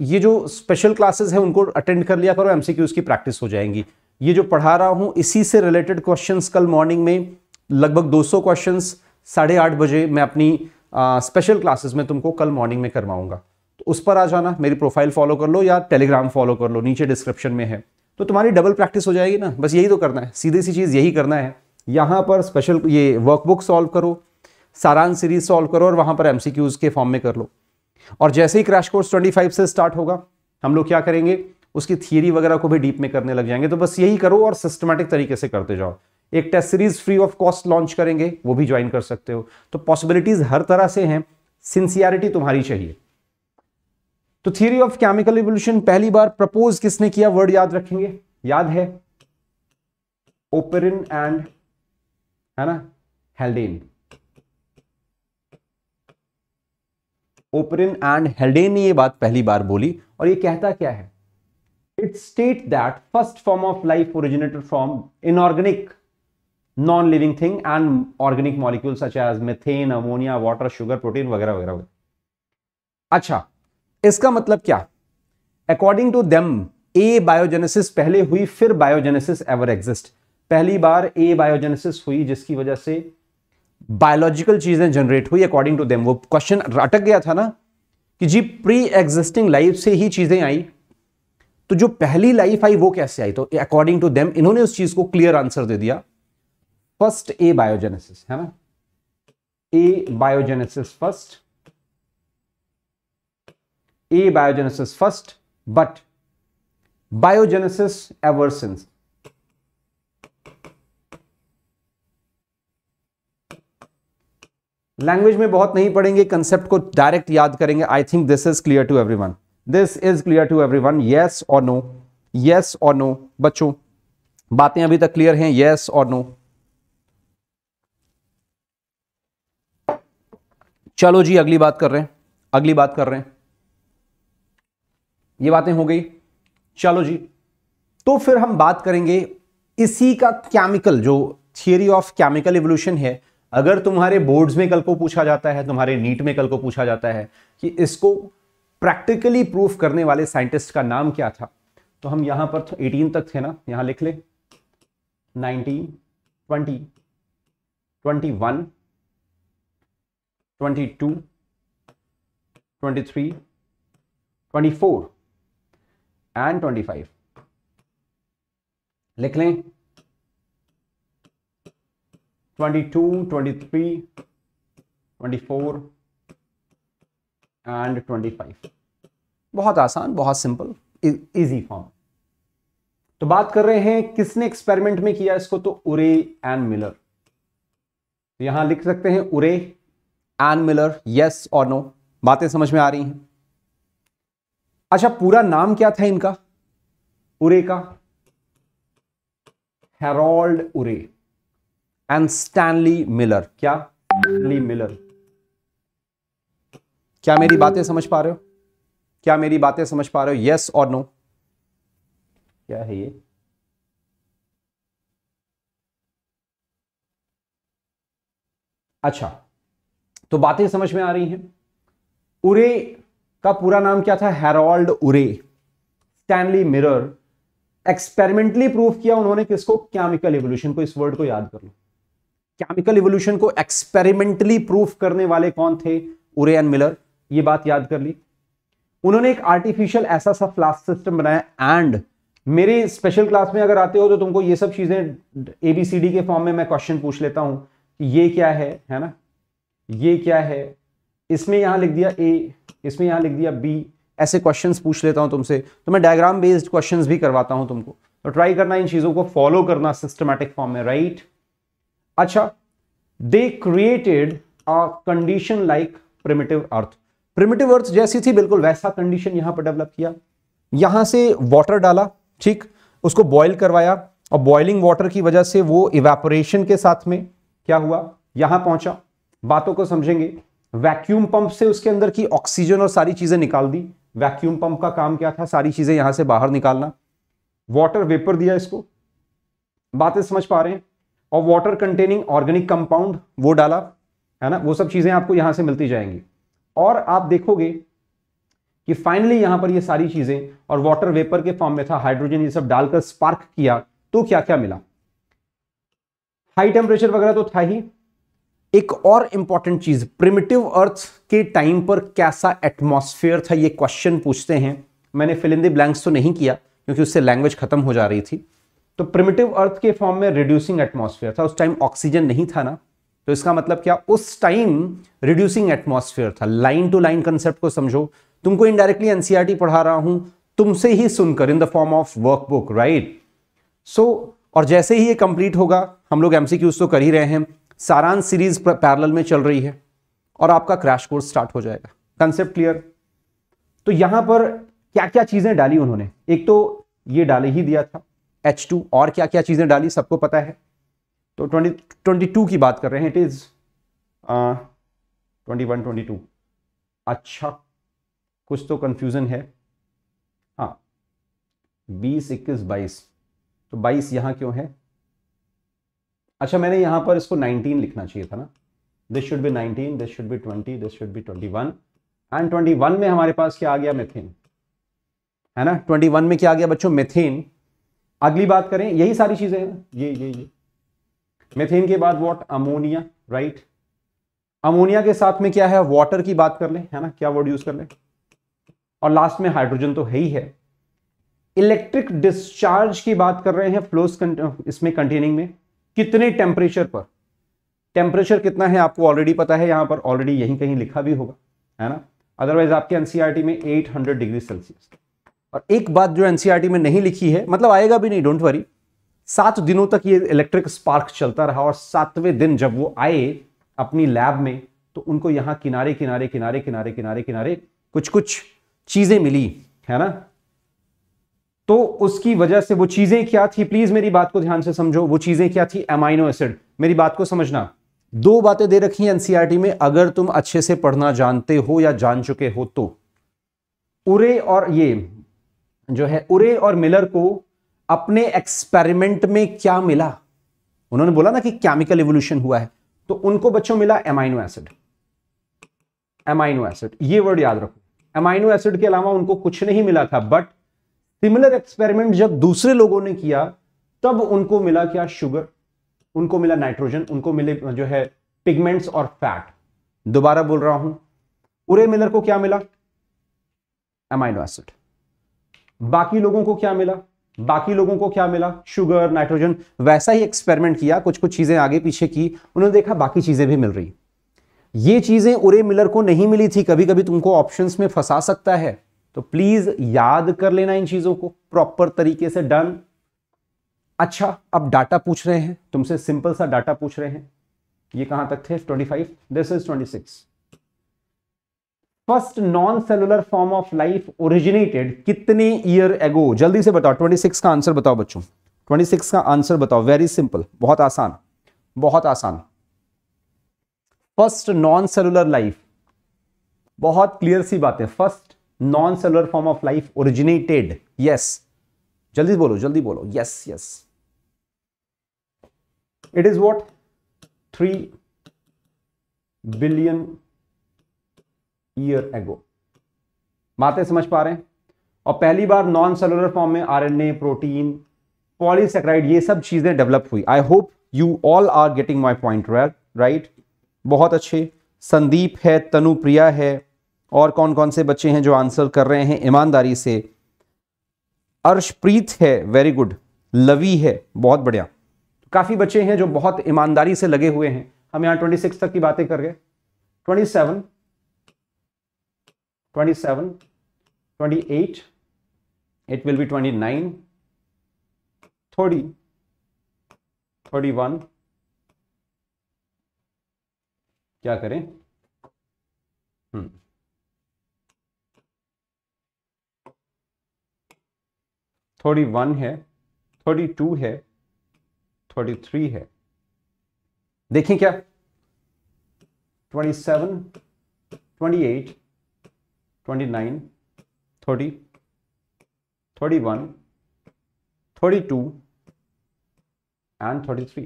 ये जो स्पेशल क्लासेस हैं उनको अटेंड कर लिया करो एमसीक्यूज की प्रैक्टिस हो जाएंगी ये जो पढ़ा रहा हूँ इसी से रिलेटेड क्वेश्चंस कल मॉर्निंग में लगभग 200 क्वेश्चंस साढ़े आठ बजे मैं अपनी स्पेशल क्लासेस में तुमको कल मॉर्निंग में करवाऊंगा तो उस पर आ जाना मेरी प्रोफाइल फॉलो कर लो या टेलीग्राम फॉलो कर लो नीचे डिस्क्रिप्शन में है तो तुम्हारी डबल प्रैक्टिस हो जाएगी ना बस यही तो करना है सीधी सी चीज़ यही करना है यहाँ पर स्पेशल ये वर्कबुक सॉल्व करो सारान सीरीज सॉल्व करो और वहां पर एमसीक्यूज के फॉर्म में कर लो और जैसे ही क्रैश कोर्स 25 से स्टार्ट होगा हम लोग क्या करेंगे उसकी थियरी वगैरह को भी डीप में करने लग जाएंगे तो बस यही करो और सिस्टमेटिक तरीके से करते जाओ एक test series free of cost launch करेंगे वो भी ज्वाइन कर सकते हो तो पॉसिबिलिटीज हर तरह से हैं सिंसियरिटी तुम्हारी चाहिए तो थियरी ऑफ केमिकल रिवोल्यूशन पहली बार प्रपोज किसने किया वर्ड याद रखेंगे याद है ओपरिन एंड है ना हेल्डेन ओपरिन एंड हेल्डेन ने यह बात पहली बार बोली और यह कहता क्या है it state that first form of life originated from inorganic non living thing and organic molecule such as methane ammonia water sugar protein वगैरह वगैरह अच्छा इसका मतलब क्या according to them abiogenesis पहले हुई फिर बायोजेनेसिस एवर एग्जिस्ट पहली बार ए बायोजेनेसिस हुई जिसकी वजह से बायोलॉजिकल चीजें जनरेट हुई अकॉर्डिंग टू देम वो क्वेश्चन अटक गया था ना कि जी प्री एग्जिस्टिंग लाइफ से ही चीजें आई तो जो पहली लाइफ आई वो कैसे आई तो अकॉर्डिंग टू देम इन्होंने उस चीज को क्लियर आंसर दे दिया फर्स्ट ए बायोजेनेसिस है ना abiogenesis first abiogenesis first but biogenesis ever since language में बहुत नहीं पढ़ेंगे कंसेप्ट को डायरेक्ट याद करेंगे I think this is clear to everyone this is clear to everyone yes और नो येस और नो बच्चों बातें अभी तक क्लियर हैं येस और नो चलो जी अगली बात कर रहे हैं अगली बात कर रहे हैं ये बातें हो गई चलो जी तो फिर हम बात करेंगे इसी का केमिकल जो थियरी ऑफ केमिकल इवोल्यूशन है अगर तुम्हारे बोर्ड्स में कल को पूछा जाता है तुम्हारे नीट में कल को पूछा जाता है कि इसको प्रैक्टिकली प्रूफ करने वाले साइंटिस्ट का नाम क्या था तो हम यहां पर एटीन तो तक थे ना यहां लिख ले nineteen twenty twenty one twenty two twenty three twenty four and twenty five लिख लें एंड 25 बहुत आसान बहुत सिंपल इजी फॉर्म तो बात कर रहे हैं किसने एक्सपेरिमेंट में किया इसको तो उरे एंड मिलर तो यहां लिख सकते हैं उरे एंड मिलर यस और नो बातें समझ में आ रही हैं अच्छा पूरा नाम क्या था इनका उरे का Harold Urey and Stanley Miller क्या स्टैनली मिलर क्या मेरी बातें समझ पा रहे हो क्या मेरी बातें समझ पा रहे हो यस और नो क्या है ये अच्छा तो बातें समझ में आ रही हैं उरे का पूरा नाम क्या था हेरोल्ड उरे स्टैनली मिरर एक्सपेरिमेंटली प्रूव किया उन्होंने किसको केमिकल एवोल्यूशन को इस वर्ड को याद कर लो केमिकल इवोल्यूशन को एक्सपेरिमेंटली प्रूफ करने वाले कौन थे उरे एंड मिलर ये बात याद कर ली उन्होंने एक आर्टिफिशियल ऐसा सा फ्लास्क सिस्टम बनाया एंड मेरे स्पेशल क्लास में अगर आते हो तो तुमको ये सब चीजें एबीसीडी के फॉर्म में मैं क्वेश्चन पूछ लेता हूं कि ये क्या है है ना ये क्या है इसमें यहां लिख दिया ए इसमें यहां लिख दिया बी ऐसे क्वेश्चन पूछ लेता हूं तुमसे तो मैं डायग्राम बेस्ड क्वेश्चन भी करवाता हूं तुमको तो ट्राई करना इन चीजों को फॉलो करना सिस्टमैटिक फॉर्म में राइट right? अच्छा they created a condition like primitive earth primitive earth जैसी थी बिल्कुल वैसा कंडीशन यहां पर डेवलप किया यहां से वाटर डाला ठीक उसको बॉयल करवाया और बॉइलिंग वाटर की वजह से वो इवेपोरेशन के साथ में क्या हुआ यहां पहुंचा बातों को समझेंगे वैक्यूम पंप से उसके अंदर की ऑक्सीजन और सारी चीजें निकाल दी वैक्यूम पंप का काम क्या था सारी चीजें यहां से बाहर निकालना वाटर वेपर दिया इसको बातें समझ पा रहे हैं और वाटर कंटेनिंग ऑर्गेनिक कंपाउंड वो डाला है ना वो सब चीज़ें आपको यहां से मिलती जाएंगी और आप देखोगे कि फाइनली यहां पर ये सारी चीज़ें और वाटर वेपर के फॉर्म में था हाइड्रोजन ये सब डालकर स्पार्क किया तो क्या क्या मिला हाई टेम्परेचर वगैरह तो था ही एक और इंपॉर्टेंट चीज प्रिमिटिव अर्थ के टाइम पर कैसा एटमोस्फेयर था ये क्वेश्चन पूछते हैं मैंने फिलिंदी ब्लैंक्स तो नहीं किया क्योंकि उससे लैंग्वेज खत्म हो जा रही थी तो प्रिमिटिव अर्थ के फॉर्म में रिड्यूसिंग एटमॉस्फेयर था उस टाइम ऑक्सीजन नहीं था ना तो इसका मतलब क्या उस टाइम रिड्यूसिंग एटमॉस्फेयर था लाइन टू लाइन कंसेप्ट को समझो तुमको इनडायरेक्टली एनसीआरटी e पढ़ा रहा हूं तुमसे ही सुनकर in the form of workbook right so और जैसे ही ये कंप्लीट होगा हम लोग एमसीक्यूज तो कर ही रहे हैं सारांश सीरीज पैरल में चल रही है और आपका क्रैश कोर्स स्टार्ट हो जाएगा कंसेप्ट क्लियर तो यहां पर क्या क्या चीजें डाली उन्होंने एक तो ये डाले ही दिया था एच टू और क्या क्या चीज़ें डाली सबको पता है तो ट्वेंटी ट्वेंटी टू की बात कर रहे हैं it is twenty one twenty two अच्छा कुछ तो कंफ्यूजन है हाँ बीस इक्कीस बाईस तो बाईस यहां क्यों है अच्छा मैंने यहां पर इसको नाइनटीन लिखना चाहिए था ना this should be nineteen this should be twenty this should be twenty one and twenty one में हमारे पास क्या आ गया मिथिन है ना ट्वेंटी वन में क्या आ गया बच्चों मिथिन अगली बात करें यही सारी चीजें हैं ये ये ये मेथेन के बाद वॉट अमोनिया राइट अमोनिया के साथ में क्या है वाटर की बात कर ले है ना क्या वर्ड यूज कर ले और लास्ट में हाइड्रोजन तो है ही है इलेक्ट्रिक डिस्चार्ज की बात कर रहे हैं फ्लोस इसमें कंटेनिंग में कितने टेम्परेचर पर टेम्परेचर कितना है आपको ऑलरेडी पता है यहां पर ऑलरेडी यहीं कहीं लिखा भी होगा है ना अदरवाइज आपके एनसीआरटी e में 800 डिग्री सेल्सियस और एक बात जो एनसीईआरटी e में नहीं लिखी है मतलब आएगा भी नहीं डोंट वरी सात दिनों तक ये इलेक्ट्रिक स्पार्क चलता रहा और सातवें दिन जब वो आए अपनी लैब में तो उनको यहां किनारे किनारे किनारे किनारे किनारे किनारे कुछ कुछ चीजें मिली है ना तो उसकी वजह से वो चीजें क्या थी प्लीज मेरी बात को ध्यान से समझो वो चीजें क्या थी एमाइनो एसिड मेरी बात को समझना दो बातें दे रखी हैं एनसीईआरटी e में अगर तुम अच्छे से पढ़ना जानते हो या जान चुके हो तो उरे और ये जो है उरे और मिलर को अपने एक्सपेरिमेंट में क्या मिला उन्होंने बोला ना कि केमिकल इवोल्यूशन हुआ है तो उनको बच्चों मिला एमाइनो एसिड एमाइनो एसिड ये वर्ड याद रखो एमाइनो एसिड के अलावा उनको कुछ नहीं मिला था बट सिमिलर एक्सपेरिमेंट जब दूसरे लोगों ने किया तब उनको मिला क्या शुगर उनको मिला नाइट्रोजन उनको मिले जो है पिगमेंट्स और फैट दोबारा बोल रहा हूं उरे मिलर को क्या मिला एमाइनो एसिड बाकी लोगों को क्या मिला बाकी लोगों को क्या मिला शुगर नाइट्रोजन वैसा ही एक्सपेरिमेंट किया कुछ कुछ चीजें आगे पीछे की उन्होंने देखा बाकी चीजें भी मिल रही ये चीजें उरे मिलर को नहीं मिली थी कभी कभी तुमको ऑप्शंस में फंसा सकता है तो प्लीज याद कर लेना इन चीजों को प्रॉपर तरीके से डन अच्छा अब डाटा पूछ रहे हैं तुमसे सिंपल सा डाटा पूछ रहे हैं ये कहां तक थे twenty this is twenty first non cellular form of life originated कितने ईयर एगो जल्दी से बताओ 26 का आंसर बताओ बच्चों 26 का आंसर बताओ वेरी सिंपल बहुत आसान बहुत आसान फर्स्ट नॉन सेलुलर लाइफ बहुत क्लियर सी बात है first non cellular form of life originated yes जल्दी बोलो जल्दी बोलो yes yes it is what three billion year ago बातें समझ पा रहे हैं और पहली बार नॉन सेलुलर फॉर्म में आरएनए प्रोटीन पॉलीसेक्राइड ये सब चीज़ें डेवलप हुई I hope you all are getting my point right बहुत अच्छे संदीप है तनुप्रिया है और कौन कौन से बच्चे हैं जो आंसर कर रहे हैं ईमानदारी से अर्शप्रीत है वेरी गुड लवी है बहुत बढ़िया काफ़ी बच्चे हैं जो बहुत ईमानदारी से लगे हुए हैं हम यहाँ 26 तक की बातें कर गए 27 27, 28, it will be 29, 30, 31, क्या करें हम्म थर्टी वन है थर्टी टू है थर्टी थ्री है देखिए क्या twenty seven twenty eight twenty nine thirty thirty one thirty two and thirty three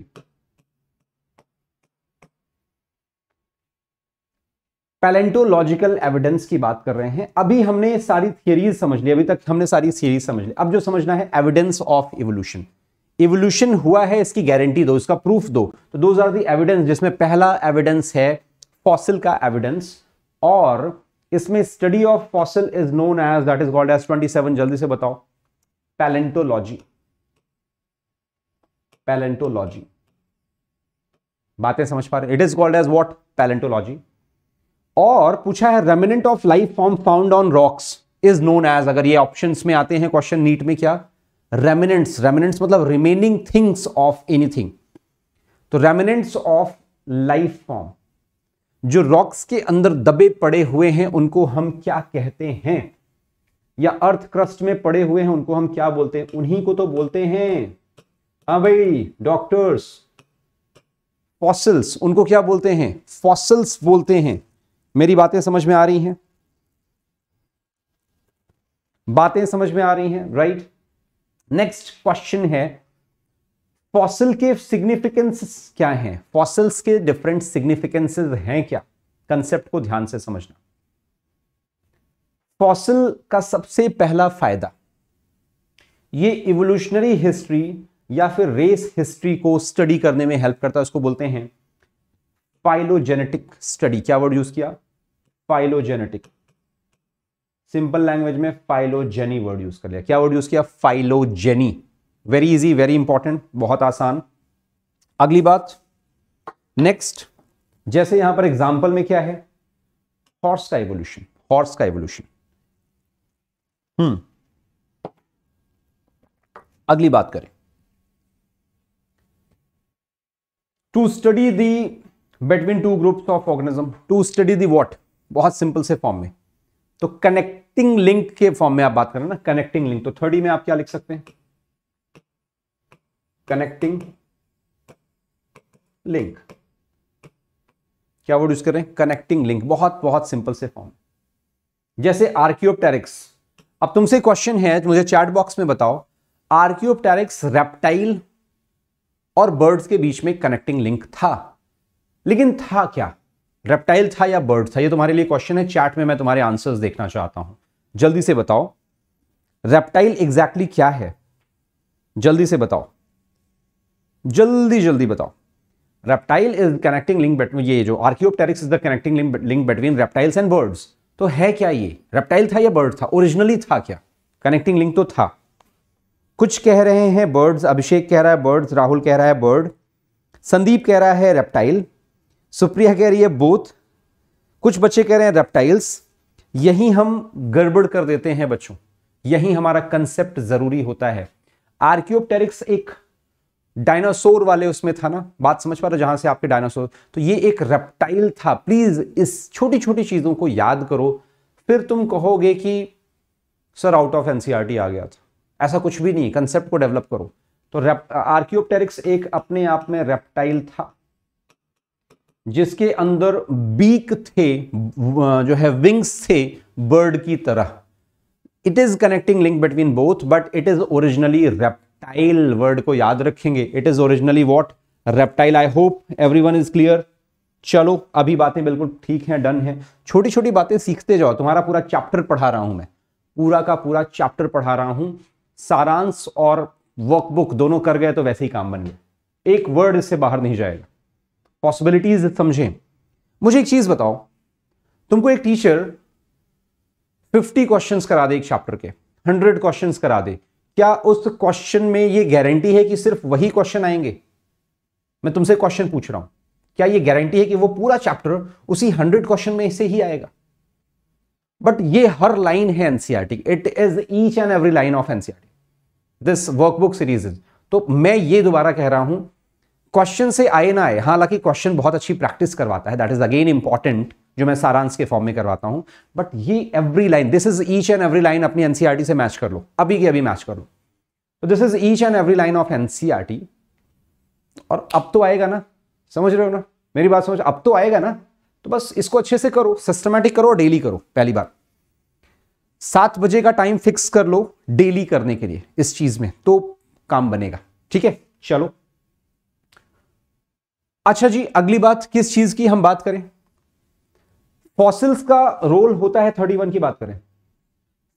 palaeontological evidence की बात कर रहे हैं अभी हमने सारी थियरीज समझ ली अभी तक हमने सारी सीरीज समझ ली अब जो समझना है एविडेंस ऑफ इवोल्यूशन इवोल्यूशन हुआ है इसकी गारंटी दो इसका प्रूफ दो तो दो आर दी एविडेंस जिसमें पहला एविडेंस है फॉसिल का एविडेंस और इसमें study of fossil is known as that is called as 27 जल्दी से बताओ पैलेंटोलॉजी पैलेंटोलॉजी बातें समझ पा रहे it is called as what palaeontology और पूछा है remnant of life form found on rocks is known as अगर ये ऑप्शन में आते हैं क्वेश्चन नीट में क्या रेमिनेंट्स रेमिनेंट्स मतलब रिमेनिंग थिंग्स ऑफ एनीथिंग तो रेमिनेंट्स ऑफ लाइफ फॉर्म जो रॉक्स के अंदर दबे पड़े हुए हैं उनको हम क्या कहते हैं या अर्थ क्रस्ट में पड़े हुए हैं उनको हम क्या बोलते हैं उन्हीं को तो बोलते हैं हाँ भाई डॉक्टर्स फॉसिल्स उनको क्या बोलते हैं फॉसिल्स बोलते हैं मेरी बातें समझ में आ रही हैं बातें समझ में आ रही हैं राइट नेक्स्ट क्वेश्चन है फॉसिल के सिग्निफिकेंसेस क्या हैं फॉसिल्स के डिफरेंट सिग्निफिकेंसेस हैं क्या कंसेप्ट को ध्यान से समझना फॉसिल का सबसे पहला फायदा ये इवोल्यूशनरी हिस्ट्री या फिर रेस हिस्ट्री को स्टडी करने में हेल्प करता है उसको बोलते हैं फाइलोजेनेटिक स्टडी क्या वर्ड यूज किया फाइलोजेनेटिक सिंपल लैंग्वेज में फाइलोजेनी वर्ड यूज कर लिया क्या वर्ड यूज किया phylogeny very easy very important बहुत आसान अगली बात नेक्स्ट जैसे यहां पर एग्जाम्पल में क्या है हॉर्स का एवोल्यूशन हॉर्स का एवोल्यूशन हम्म अगली बात करें to study the between two groups of organism to study the what बहुत सिंपल से फॉर्म में तो कनेक्टिंग लिंक के फॉर्म में आप बात करें ना कनेक्टिंग लिंक तो थर्डी में आप क्या लिख सकते हैं कनेक्टिंग लिंक क्या वर्ड यूज कर रहे हैं कनेक्टिंग लिंक बहुत बहुत सिंपल से फॉर्म जैसे आर्क्योपटेरिक्स अब तुमसे क्वेश्चन है तो मुझे चैट बॉक्स में बताओ आर्क्योप्टेरिक्स रेप्टाइल और बर्ड्स के बीच में कनेक्टिंग लिंक था लेकिन था क्या रेप्टाइल था या बर्ड था ये तुम्हारे लिए क्वेश्चन है चैट में मैं तुम्हारे आंसर्स देखना चाहता हूं जल्दी से बताओ रेप्टाइल एग्जैक्टली exactly क्या है जल्दी से बताओ जल्दी जल्दी बताओ reptile is connecting link between ये जो Archaeopteryx is the connecting link between reptiles and birds तो है क्या ये रेप्टाइल था या बर्ड था ओरिजिनली था क्या कनेक्टिंग लिंक तो था कुछ कह रहे हैं बर्ड्स अभिषेक कह रहा है बर्ड्स राहुल कह रहा है बर्ड संदीप कह रहा है रेप्टाइल सुप्रिया कह रही है बोथ कुछ बच्चे कह रहे हैं रेप्टाइल्स यही हम गड़बड़ कर देते हैं बच्चों यही हमारा कंसेप्ट जरूरी होता है आर्क्योपटेरिक्स एक डायनासोर वाले उसमें था ना बात समझ पा रहे जहां से आपके डायनासोर तो ये एक रेप्टाइल था प्लीज इस छोटी छोटी चीजों को याद करो फिर तुम कहोगे कि सर आउट ऑफ एनसीआरटी आ गया था ऐसा कुछ भी नहीं कंसेप्ट को डेवलप करो तो आर्क्योपटेरिक्स एक अपने आप में रेप्टाइल था जिसके अंदर बीक थे जो है विंग्स थे बर्ड की तरह it is connecting link between both but it is originally rep reptile word को याद रखेंगे it is originally what reptile I hope everyone is clear चलो अभी बातें बिल्कुल ठीक हैं डन है छोटी छोटी बातें सीखते जाओ तुम्हारा पूरा चैप्टर पढ़ा रहा हूं मैं पूरा का पूरा चैप्टर पढ़ा रहा हूं सारांश और वर्कबुक दोनों कर गए तो वैसे ही काम बन गया एक वर्ड इससे बाहर नहीं जाएगा पॉसिबिलिटीज समझे मुझे एक चीज बताओ तुमको एक टीचर 50 क्वेश्चंस करा दे एक चैप्टर के 100 क्वेश्चंस करा दे क्या उस क्वेश्चन में यह गारंटी है कि सिर्फ वही क्वेश्चन आएंगे मैं तुमसे क्वेश्चन पूछ रहा हूं क्या यह गारंटी है कि वो पूरा चैप्टर उसी हंड्रेड क्वेश्चन में से ही आएगा बट ये हर लाइन है NCERT it is each and every line of NCERT this workbook series is तो मैं ये दोबारा कह रहा हूं क्वेश्चन से आए ना आए हालांकि क्वेश्चन बहुत अच्छी प्रैक्टिस करवाता है दैट इज अगेन इंपॉर्टेंट जो मैं सारांश के फॉर्म में करवाता हूं बट ये every line this is each and every line अपनी एनसीआरटी e से मैच कर लो अभी की अभी मैच कर लो तो this is each and every line of NCERT और अब तो आएगा ना समझ रहे हो ना मेरी बात समझ अब तो आएगा ना तो बस इसको अच्छे से करो सिस्टमेटिक करो डेली करो पहली बार सात बजे का टाइम फिक्स कर लो डेली करने के लिए इस चीज में तो काम बनेगा ठीक है चलो अच्छा जी अगली बात किस चीज की हम बात करें फॉसिल्स का रोल होता है थर्टी वन की बात करें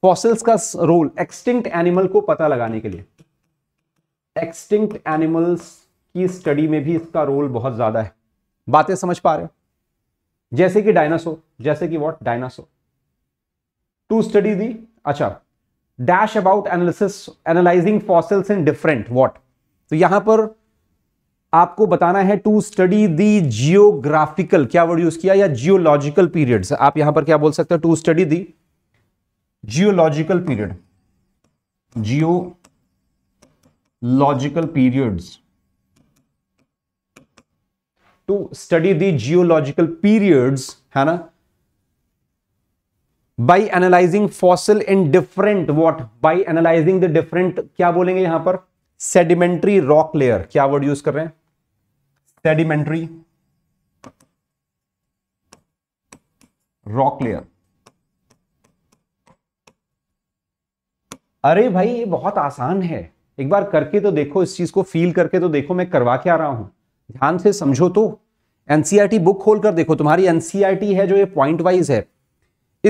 फॉसिल्स का रोल एक्सटिंक्ट एनिमल को पता लगाने के लिए एक्सटिंक्ट एनिमल्स की स्टडी में भी इसका रोल बहुत ज्यादा है बातें समझ पा रहे हो जैसे कि डायनासोर जैसे कि what dinosaur to study the अच्छा dash about analysis analysing fossils in different what तो यहां पर आपको बताना है टू स्टडी दी जियोग्राफिकल क्या वर्ड यूज किया या जियोलॉजिकल पीरियड्स आप यहां पर क्या बोल सकते हैं to study the geological period geological periods to study the geological periods है ना by analyzing fossil in different what by analyzing the different क्या बोलेंगे यहां पर Sedimentary रॉक लेयर क्या वर्ड यूज कर रहे हैं सेडिमेंट्री रॉक लेयर अरे भाई ये बहुत आसान है एक बार करके तो देखो इस चीज को फील करके तो देखो मैं करवा के आ रहा हूं ध्यान से समझो तो एनसीआरटी बुक खोल कर देखो तुम्हारी एनसीआरटी e है जो ये पॉइंट वाइज है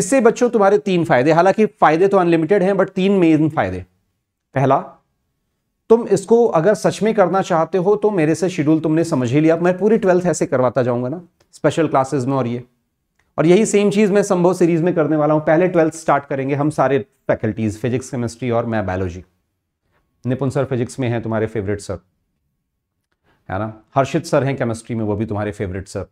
इससे बच्चों तुम्हारे तीन फायदे हालांकि फायदे तो अनलिमिटेड हैं बट तीन मेन फायदे पहला तुम इसको अगर सच में करना चाहते हो तो मेरे से शेड्यूल तुमने समझ ही लिया मैं पूरी ट्वेल्थ ऐसे करवाता जाऊंगा ना स्पेशल क्लासेस में और ये और यही सेम चीज़ मैं संभव सीरीज में करने वाला हूं पहले ट्वेल्थ स्टार्ट करेंगे हम सारे फैकल्टीज़ फिजिक्स केमिस्ट्री और मैं बायोलॉजी निपुन सर फिजिक्स में है तुम्हारे फेवरेट सर है ना हर्षित सर हैं केमिस्ट्री में वो भी तुम्हारे फेवरेट सर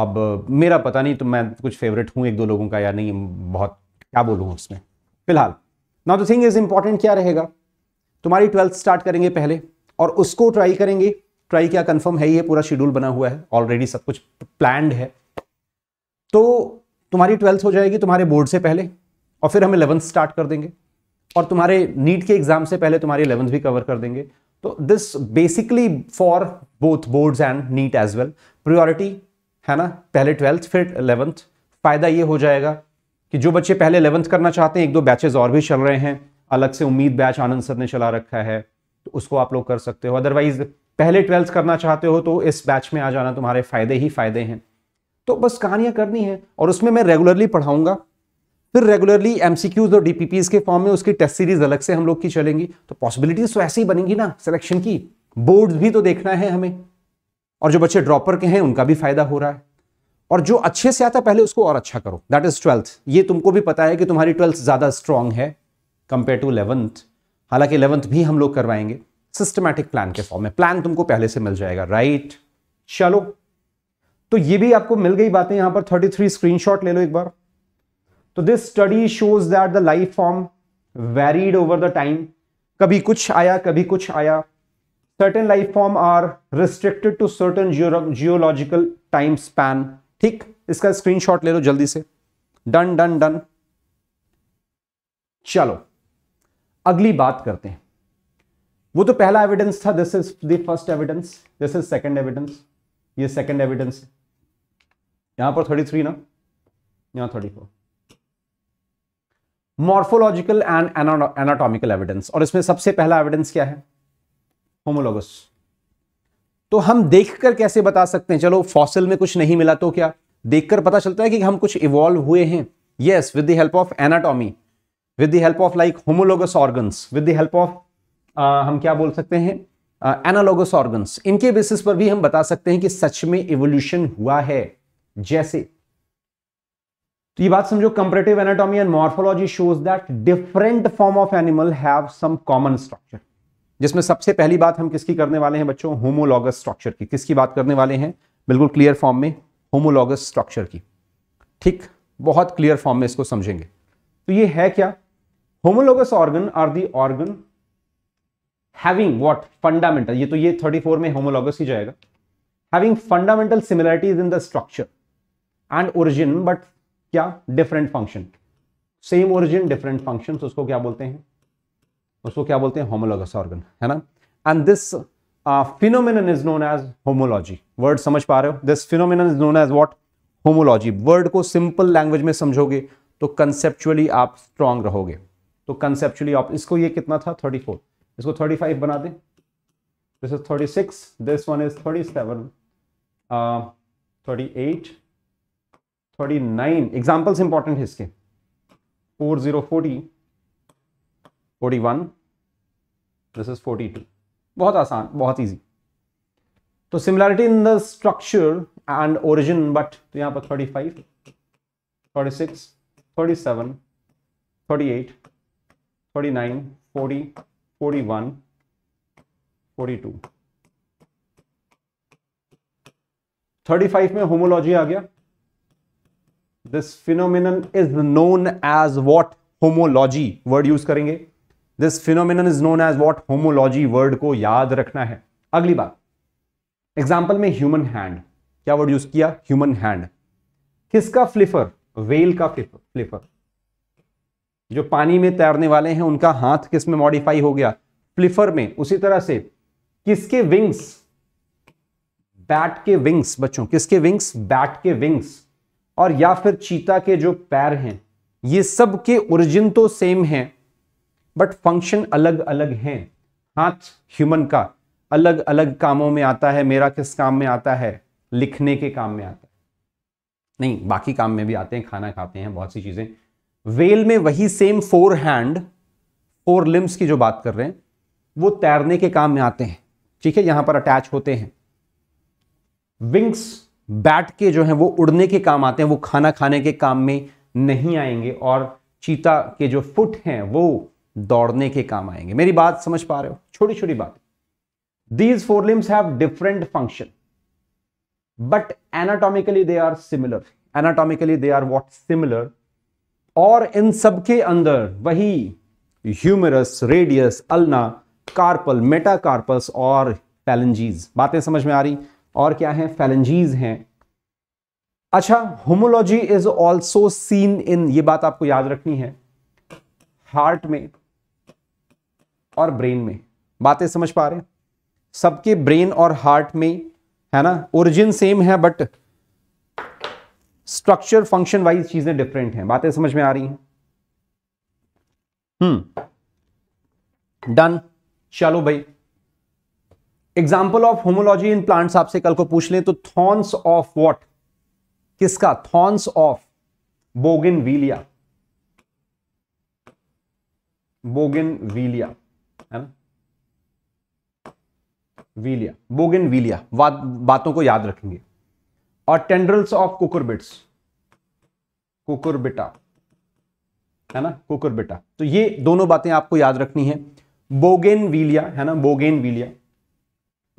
अब मेरा पता नहीं तो मैं कुछ फेवरेट हूं एक दो लोगों का या नहीं बहुत क्या बोलूँ उसमें फिलहाल now the thing is important क्या रहेगा तुम्हारी ट्वेल्थ स्टार्ट करेंगे पहले और उसको ट्राई करेंगे ट्राई क्या कंफर्म है ये पूरा शेड्यूल बना हुआ है ऑलरेडी सब कुछ प्लान्ड है तो तुम्हारी ट्वेल्थ हो जाएगी तुम्हारे बोर्ड से पहले और फिर हम इलेवंथ स्टार्ट कर देंगे और तुम्हारे नीट के एग्जाम से पहले तुम्हारी इलेवंथ भी कवर कर देंगे तो this basically for both boards and NEET as well priority है ना पहले ट्वेल्थ फिर इलेवंथ फायदा ये हो जाएगा कि जो बच्चे पहले इलेवंथ करना चाहते हैं एक दो बैचेज और भी चल रहे हैं अलग से उम्मीद बैच आनंद सर ने चला रखा है तो उसको आप लोग कर सकते हो अदरवाइज पहले ट्वेल्थ करना चाहते हो तो इस बैच में आ जाना तुम्हारे फायदे ही फायदे हैं तो बस कहानियां करनी है और उसमें मैं रेगुलरली पढ़ाऊंगा फिर रेगुलरली एमसीक्यूज और डीपीपीज के फॉर्म में उसकी टेस्ट सीरीज अलग से हम लोग की चलेंगी तो पॉसिबिलिटीज तो ऐसे ही बनेंगी ना सिलेक्शन की बोर्ड भी तो देखना है हमें और जो बच्चे ड्रॉपर के हैं उनका भी फायदा हो रहा है और जो अच्छे से आता है पहले उसको और अच्छा करो दैट इज ट्वेल्थ ये तुमको भी पता है कि तुम्हारी ट्वेल्थ ज्यादा स्ट्रांग है कंपेयर टू इलेवंथ हालांकि इलेवंथ भी हम लोग करवाएंगे सिस्टमैटिक प्लान के फॉर्म में प्लान तुमको पहले से मिल जाएगा राइट चलो तो ये भी आपको मिल गई बातें यहां पर 33 स्क्रीनशॉट ले लो एक बार तो this study shows that the life form varied over the time कभी कुछ आया कभी कुछ आया certain life form are restricted to certain geological time span ठीक इसका स्क्रीनशॉट ले लो जल्दी से डन डन डन चलो अगली बात करते हैं वो तो पहला एविडेंस था this is the first evidence this is second evidence ये सेकंड एविडेंस है यहां पर थर्टी थ्री ना यहां thirty four morphological and anatomical evidence और इसमें सबसे पहला एविडेंस क्या है होमोलोगस तो हम देखकर कैसे बता सकते हैं चलो फॉसिल में कुछ नहीं मिला तो क्या देखकर पता चलता है कि हम कुछ इवॉल्व हुए हैं yes with the help of anatomy with the help of like homologous organs with the help of हम क्या बोल सकते हैं एनालोगस uh, ऑर्गन्स इनके बेसिस पर भी हम बता सकते हैं कि सच में इवोल्यूशन हुआ है जैसे तो ये बात समझो comparative anatomy and morphology shows that different form of animal have some common structure जिसमें सबसे पहली बात हम किसकी करने वाले हैं बच्चों होमोलॉगस स्ट्रक्चर की किसकी बात करने वाले हैं बिल्कुल क्लियर फॉर्म में होमोलॉगस स्ट्रक्चर की ठीक बहुत क्लियर फॉर्म में इसको समझेंगे तो ये है क्या homologous organ are the organ having what fundamental ये तो ये 34 में होमोलोगस ही जाएगा having fundamental similarities in the structure and origin but क्या different function same origin different function उसको क्या बोलते हैं उसको क्या बोलते हैं होमोलोगस ऑर्गन है ना and this phenomenon is known as homology word समझ पा रहे हो this phenomenon is known as what homology word को सिंपल लैंग्वेज में समझोगे तो कंसेप्चुअली आप स्ट्रांग रहोगे तो कंसेप्चुअली आप इसको ये कितना था 34 इसको 35 बना दें this is 36 this one is 37 thirty nine examples important है इसके 40 40 41 दिस इज 42 बहुत आसान बहुत इजी तो similarity in the structure and origin but तो यहां पर 35 36 37 38 39 40 41 42 35 में होमोलॉजी आ गया this phenomenon is known as what homology word use करेंगे this phenomenon is known as what homology word को याद रखना है अगली बात एग्जाम्पल में ह्यूमन हैंड क्या वर्ड यूज किया ह्यूमन हैंड किसका फ्लिफर वेल का फ्लिफर जो पानी में तैरने वाले हैं उनका हाथ किस में मॉडिफाई हो गया फ्लिफर में उसी तरह से किसके विंग्स बैट के विंग्स बच्चों किसके विंग्स बैट के विंग्स और या फिर चीता के जो पैर हैं ये सब के ओरिजिन तो सेम है बट फंक्शन अलग अलग हैं हाथ ह्यूमन का अलग अलग कामों में आता है मेरा किस काम में आता है लिखने के काम में आता है नहीं बाकी काम में भी आते हैं खाना खाते हैं बहुत सी चीज़ें वेल में वही same forehand forelimbs की जो बात कर रहे हैं वो तैरने के काम में आते हैं ठीक है यहां पर अटैच होते हैं विंग्स बैट के जो हैं वो उड़ने के काम आते हैं वो खाना खाने के काम में नहीं आएंगे और चीता के जो फुट हैं वो दौड़ने के काम आएंगे मेरी बात समझ पा रहे हो छोटी छोटी बात these forelimbs have different function but anatomically they are similar anatomically they are what similar और इन सब के अंदर वही humerus radius ulna carpal metacarpus और फैलेंजीज बातें समझ में आ रही और क्या है फैलेंजीज हैं अच्छा homology is also seen in ये बात आपको याद रखनी है हार्ट में और ब्रेन में बातें समझ पा रहे हैं सबके ब्रेन और हार्ट में है ना ओरिजिन सेम है बट स्ट्रक्चर फंक्शन वाइज चीजें डिफरेंट हैं बातें समझ में आ रही हैं हम्म hmm. डन चलो भाई example of homology in plants आपसे कल को पूछ लें तो थॉर्न्स ऑफ वॉट किसका thorns of bougainvillea bougainvillea है ना वीलिया बोगिन वीलिया बातों को याद रखेंगे और टेंड्रल्स ऑफ कुकुरबिट्स कुकुरबिटा है ना कुकुरबिटा तो ये दोनों बातें आपको याद रखनी है बोगेन वीलिया है ना बोगेन वीलिया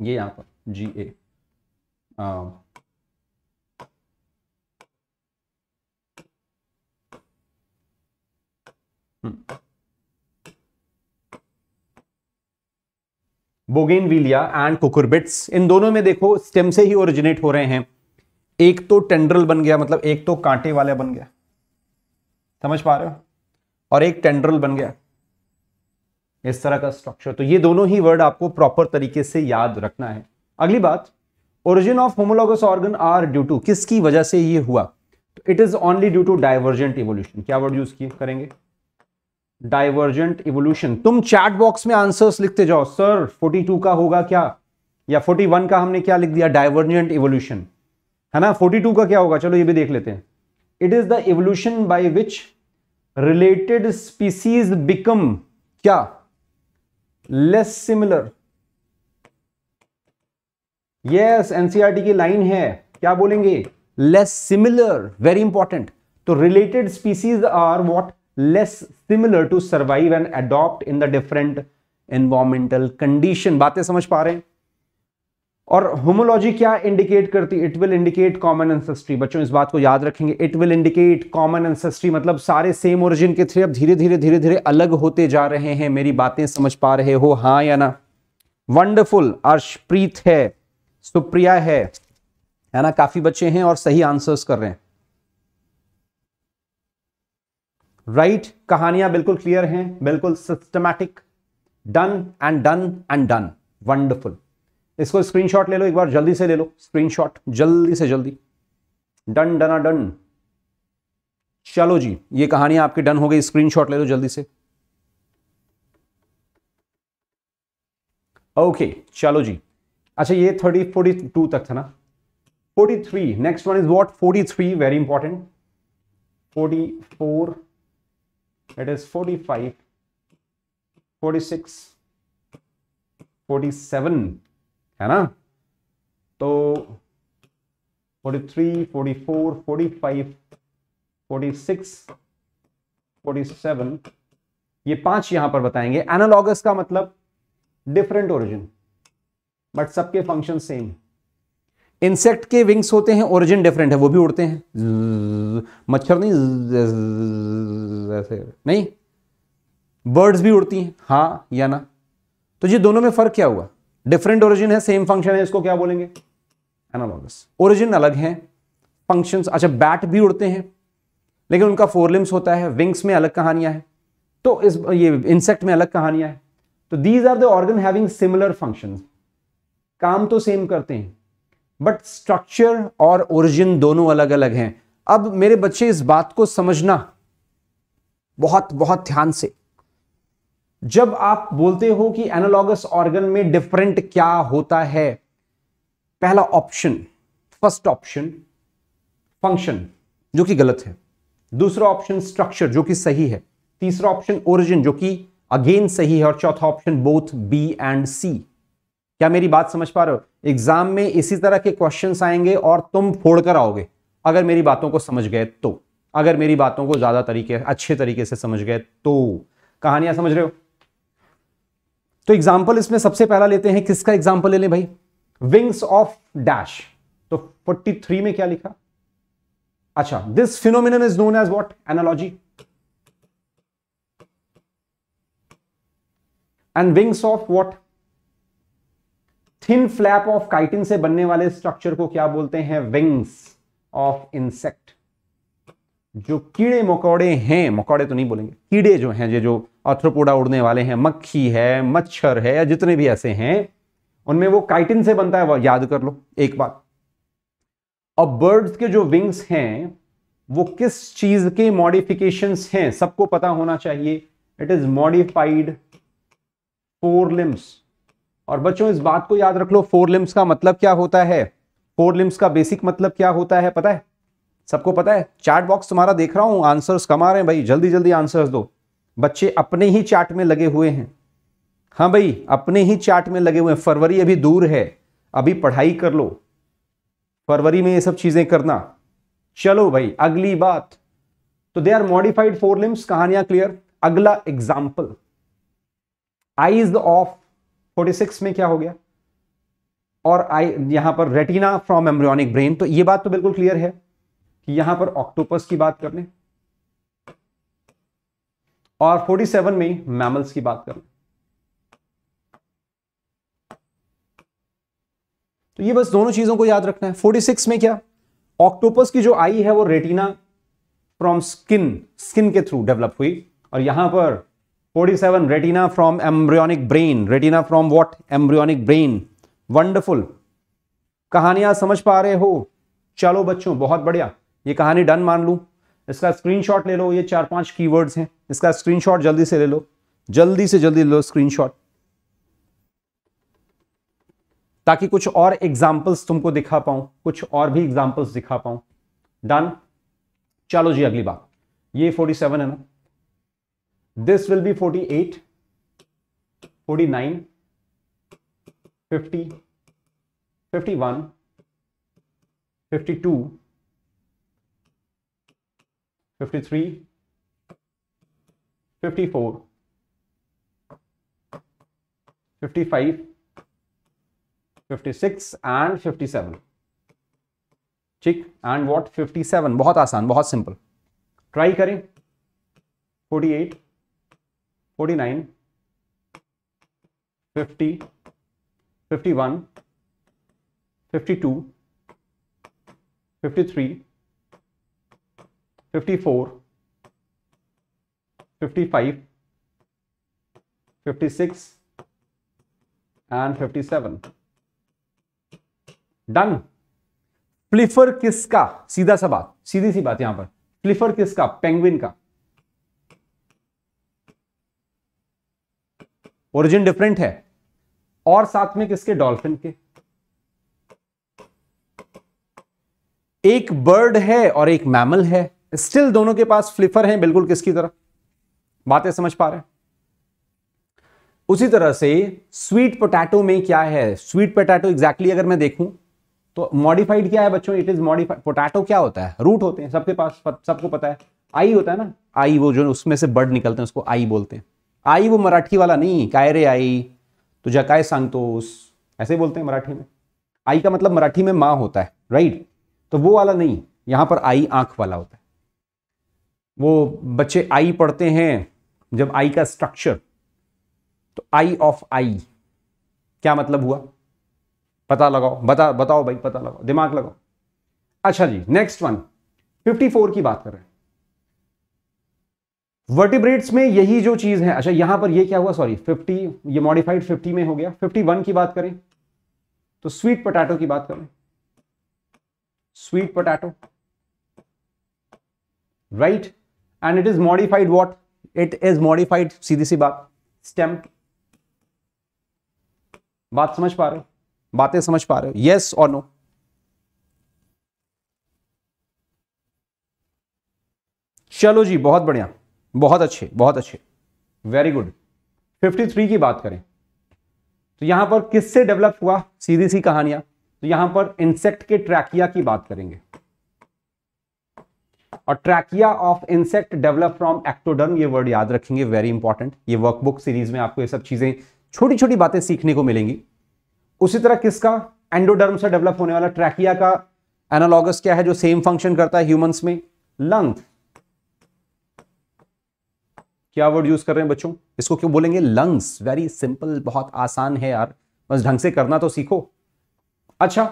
ये यहां पर जी ए आ, hmm. Bougainvillea and cucurbits इन दोनों में देखो स्टेम से ही ओरिजिनेट हो रहे हैं एक तो टेंड्रल बन गया मतलब एक तो कांटे वाला बन गया समझ पा रहे हो और एक टेंड्रल बन गया इस तरह का स्ट्रक्चर तो ये दोनों ही वर्ड आपको प्रॉपर तरीके से याद रखना है अगली बात origin of homologous organ are due to किसकी वजह से ये हुआ it is only due to divergent evolution क्या वर्ड यूज किए करेंगे डाइवर्जेंट इवोल्यूशन तुम चैट बॉक्स में आंसर्स लिखते जाओ सर 42 का होगा क्या या 41 का हमने क्या लिख दिया डाइवर्जेंट इवोल्यूशन है ना 42 का क्या होगा चलो ये भी देख लेते हैं it is the evolution by which related species become क्या लेस सिमिलर यस एनसीआरटी की लाइन है क्या बोलेंगे लेस सिमिलर वेरी इंपॉर्टेंट तो related species are what less similar to survive and adopt in the different environmental condition बातें समझ पा रहे हैं और होमोलॉजी क्या इंडिकेट करती it will indicate common ancestry बच्चों इस बात को याद रखेंगे it will indicate common ancestry मतलब सारे सेम ओरिजिन के थे अब धीरे धीरे धीरे धीरे अलग होते जा रहे हैं मेरी बातें समझ पा रहे हो हाँ या ना वंडरफुल अर्शप्रीत है सुप्रिया है है ना काफी बच्चे हैं और सही आंसर्स कर रहे हैं राइट right, कहानियां बिल्कुल क्लियर हैं बिल्कुल systematic done and done and done wonderful इसको स्क्रीनशॉट ले लो एक बार जल्दी से ले लो स्क्रीनशॉट जल्दी से जल्दी डन डना डन चलो जी ये कहानी आपकी डन हो गई स्क्रीनशॉट ले लो जल्दी से ओके चलो जी अच्छा ये थर्टी फोर्टी टू तक था ना forty three next one is what forty three very important forty four it is forty five forty six forty seven है ना तो 43, 44, 45, 46, 47 ये पांच यहां पर बताएंगे एनालॉगस का मतलब डिफरेंट ओरिजिन बट सबके फंक्शन सेम इंसेक्ट के विंग्स होते हैं ओरिजिन डिफरेंट है वो भी उड़ते हैं मच्छर नहीं ऐसे नहीं बर्ड्स भी उड़ती हैं हाँ या ना तो ये दोनों में फर्क क्या हुआ डिफरेंट ओरिजिन है सेम फंक्शन है इसको क्या बोलेंगे एनालॉगस ओरिजिन अलग है फंक्शंस अच्छा बैट भी उड़ते हैं लेकिन उनका फोर लिम्स होता है विंग्स में अलग कहानियां हैं तो इस ये इंसेक्ट में अलग कहानियां हैं तो these are the organ having similar function काम तो सेम करते हैं बट स्ट्रक्चर और ओरिजिन दोनों अलग अलग हैं अब मेरे बच्चे इस बात को समझना बहुत बहुत ध्यान से जब आप बोलते हो कि एनालॉगस ऑर्गन में डिफरेंट क्या होता है पहला ऑप्शन फर्स्ट ऑप्शन फंक्शन जो कि गलत है दूसरा ऑप्शन स्ट्रक्चर जो कि सही है तीसरा ऑप्शन ओरिजिन जो कि अगेन सही है और चौथा option both B and C क्या मेरी बात समझ पा रहे हो एग्जाम में इसी तरह के क्वेश्चंस आएंगे और तुम फोड़ कर आओगे अगर मेरी बातों को समझ गए तो अगर मेरी बातों को ज्यादा तरीके अच्छे तरीके से समझ गए तो कहानियां समझ रहे हो तो एग्जाम्पल इसमें सबसे पहला लेते हैं किसका एग्जाम्पल ले लें भाई विंग्स ऑफ डैश तो 43 में क्या लिखा अच्छा this phenomenon is known as what analogy and wings of what thin flap of chitin से बनने वाले स्ट्रक्चर को क्या बोलते हैं विंग्स ऑफ इंसेक्ट जो कीड़े मकोड़े हैं मकोड़े तो नहीं बोलेंगे कीड़े जो हैं ये जो अथ्रोपोडा उड़ने वाले हैं मक्खी है मच्छर है या जितने भी ऐसे हैं उनमें वो काइटिन से बनता है याद कर लो एक बात अब बर्ड्स के जो विंग्स हैं वो किस चीज के मॉडिफिकेशंस हैं सबको पता होना चाहिए it is modified forelimbs और बच्चों इस बात को याद रख लो फोर लिम्स का मतलब क्या होता है फोर लिम्स का बेसिक मतलब क्या होता है पता है सबको पता है चैट बॉक्स तुम्हारा देख रहा हूं आंसर्स कमा रहे हैं भाई जल्दी जल्दी आंसर्स दो बच्चे अपने ही चार्ट में लगे हुए हैं हाँ भाई अपने ही चार्ट में लगे हुए हैं फरवरी अभी दूर है अभी पढ़ाई कर लो फरवरी में ये सब चीज़ें करना चलो भाई अगली बात तो they are modified forelimbs कहानियां क्लियर अगला एग्जाम्पल आईज ऑफ 46 में क्या हो गया और आई यहां पर रेटिना फ्रॉम एम्ब्रियोनिक ब्रेन तो ये बात तो बिल्कुल क्लियर है कि यहां पर ऑक्टोपस की बात करने और 47 में मैमल्स की बात करें तो ये बस दोनों चीजों को याद रखना है 46 में क्या ऑक्टोपस की जो आई है वो रेटिना फ्रॉम स्किन स्किन के थ्रू डेवलप हुई और यहां पर 47 retina from embryonic brain retina from what embryonic brain wonderful कहानियां समझ पा रहे हो चलो बच्चों बहुत बढ़िया ये कहानी डन मान लू इसका स्क्रीनशॉट ले लो ये चार पांच कीवर्ड्स हैं इसका स्क्रीनशॉट जल्दी से ले लो जल्दी से जल्दी ले लो स्क्रीनशॉट ताकि कुछ और एग्जाम्पल्स तुमको दिखा पाऊं कुछ और भी एग्जाम्पल्स दिखा पाऊं डन चलो जी अगली बात ये 47 है ना this will be 48 49 50 51 two 53, 54, 55, 56 and 57. ठीक एंड फिफ्टी 57 बहुत आसान बहुत सिंपल ट्राई करें 48, 49, 50, 51, 52, 53, fifty fifty four five fifty six and fifty seven done फ्लिफर किसका सीधा सा बात सीधी सी बात यहां पर फ्लिफर किसका पेंगुइन का ओरिजिन डिफरेंट है और साथ में किसके डॉल्फिन के एक बर्ड है और एक मैमल है स्टिल दोनों के पास फ्लिफर हैं बिल्कुल किसकी तरह बातें समझ पा रहे हैं उसी तरह से स्वीट पोटैटो में क्या है स्वीट पोटैटो एग्जैक्टली अगर मैं देखूं तो मॉडिफाइड क्या है बच्चों इट इज मॉडिफाइड पोटैटो क्या होता है रूट होते हैं सबके पास सबको पता है आई होता है ना आई वो जो उसमें से बर्ड निकलते हैं उसको आई बोलते हैं आई वो मराठी वाला नहीं कायरे आई तो जकाय संतोष ऐसे बोलते हैं मराठी में आई का मतलब मराठी में माँ होता है राइट तो वो वाला नहीं यहां पर आई आंख वाला होता है वो बच्चे आई पढ़ते हैं जब आई का स्ट्रक्चर तो आई ऑफ आई क्या मतलब हुआ पता लगाओ बता बताओ भाई पता लगाओ दिमाग लगाओ अच्छा जी नेक्स्ट वन 54 की बात कर रहे हैं वर्टिब्रेट्स में यही जो चीज है अच्छा यहां पर ये क्या हुआ सॉरी 50 ये मॉडिफाइड 50 में हो गया 51 की बात करें तो स्वीट पोटैटो की बात करें sweet potato right and it is modified what it is modified सीधी सी बात स्टेम बात समझ पा रहे हो बातें समझ पा रहे हो यस और नो चलो जी बहुत बढ़िया बहुत अच्छे बहुत अच्छे वेरी गुड 53 की बात करें तो यहां पर किससे डेवलप हुआ सीधी सी कहानियां तो यहां पर इंसेक्ट के ट्रैकिया की बात करेंगे और trachea of insect develop from ectoderm ये वर्ड याद रखेंगे वेरी इंपॉर्टेंट ये वर्कबुक सीरीज में आपको ये सब चीजें छोटी छोटी बातें सीखने को मिलेंगी उसी तरह किसका एंडोडर्म से डेवलप होने वाला ट्रैकिया का एनालॉगस क्या है जो सेम फंक्शन करता है ह्यूमंस में लंग क्या वर्ड यूज कर रहे हैं बच्चों इसको क्यों बोलेंगे लंग्स वेरी सिंपल बहुत आसान है यार बस ढंग से करना तो सीखो अच्छा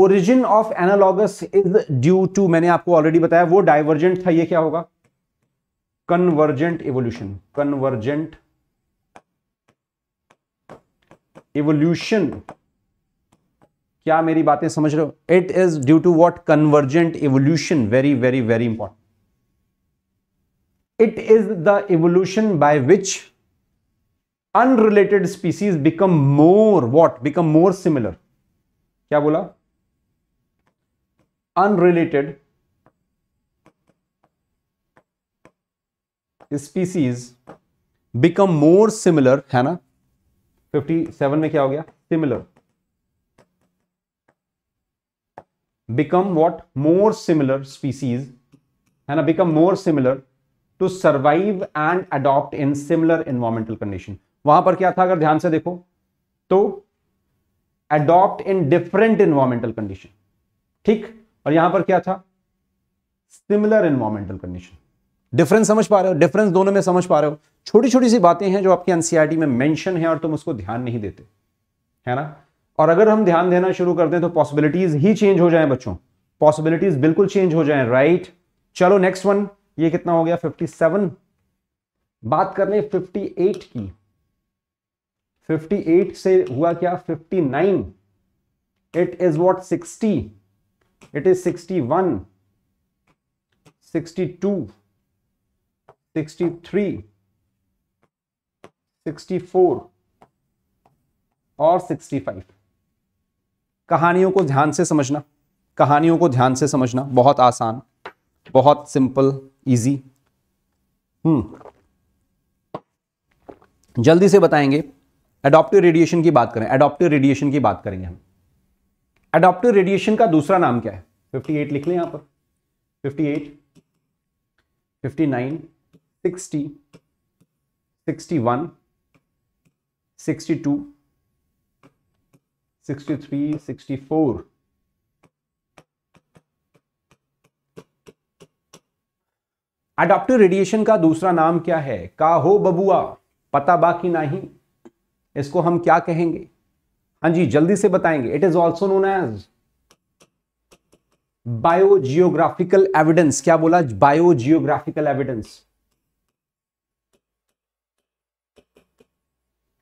origin of analogous is due to मैंने आपको ऑलरेडी बताया वो डाइवर्जेंट था ये क्या होगा कन्वर्जेंट इवोल्यूशन कन्वर्जेंट इवोल्यूशन क्या मेरी बातें समझ रहे हो it is due to what convergent evolution very very very important it is the evolution by which unrelated species become more what become more similar क्या बोला unrelated species become more similar है ना 57 में क्या हो गया similar become what more similar species है ना become more similar to survive and adopt in similar environmental condition वहां पर क्या था अगर ध्यान से देखो तो adopt in different environmental condition ठीक और यहां पर क्या था सिमिलर एनवायरमेंटल कंडीशन डिफरेंस समझ पा रहे हो डिफरेंस दोनों में समझ पा रहे हो छोटी छोटी सी बातें हैं जो आपकी एनसीआरटी में मेंशन है और तुम उसको ध्यान नहीं देते है ना और अगर हम ध्यान देना शुरू कर दें तो पॉसिबिलिटीज ही चेंज हो जाए बच्चों पॉसिबिलिटीज बिल्कुल चेंज हो जाए राइट चलो नेक्स्ट वन ये कितना हो गया 57 बात कर लें एट की 58 से हुआ क्या 59 it is what sixty it is 61 62 63 64 और 65 कहानियों को ध्यान से समझना कहानियों को ध्यान से समझना बहुत आसान बहुत सिंपल इजी हम्म जल्दी से बताएंगे एडॉप्टिव रेडिएशन की बात करें एडॉप्टिव रेडिएशन की बात करेंगे हम एडॉप्टिव रेडिएशन का दूसरा नाम क्या है 58 लिख लें यहां पर 58, 59, 60, 61, 62, 63, 64, अडॉप्टिव रेडिएशन का दूसरा नाम क्या है का हो बबुआ पता बाकी नहीं इसको हम क्या कहेंगे हाँ जी जल्दी से बताएंगे it is also known as biogeographical evidence क्या बोला बायोजियोग्राफिकल एविडेंस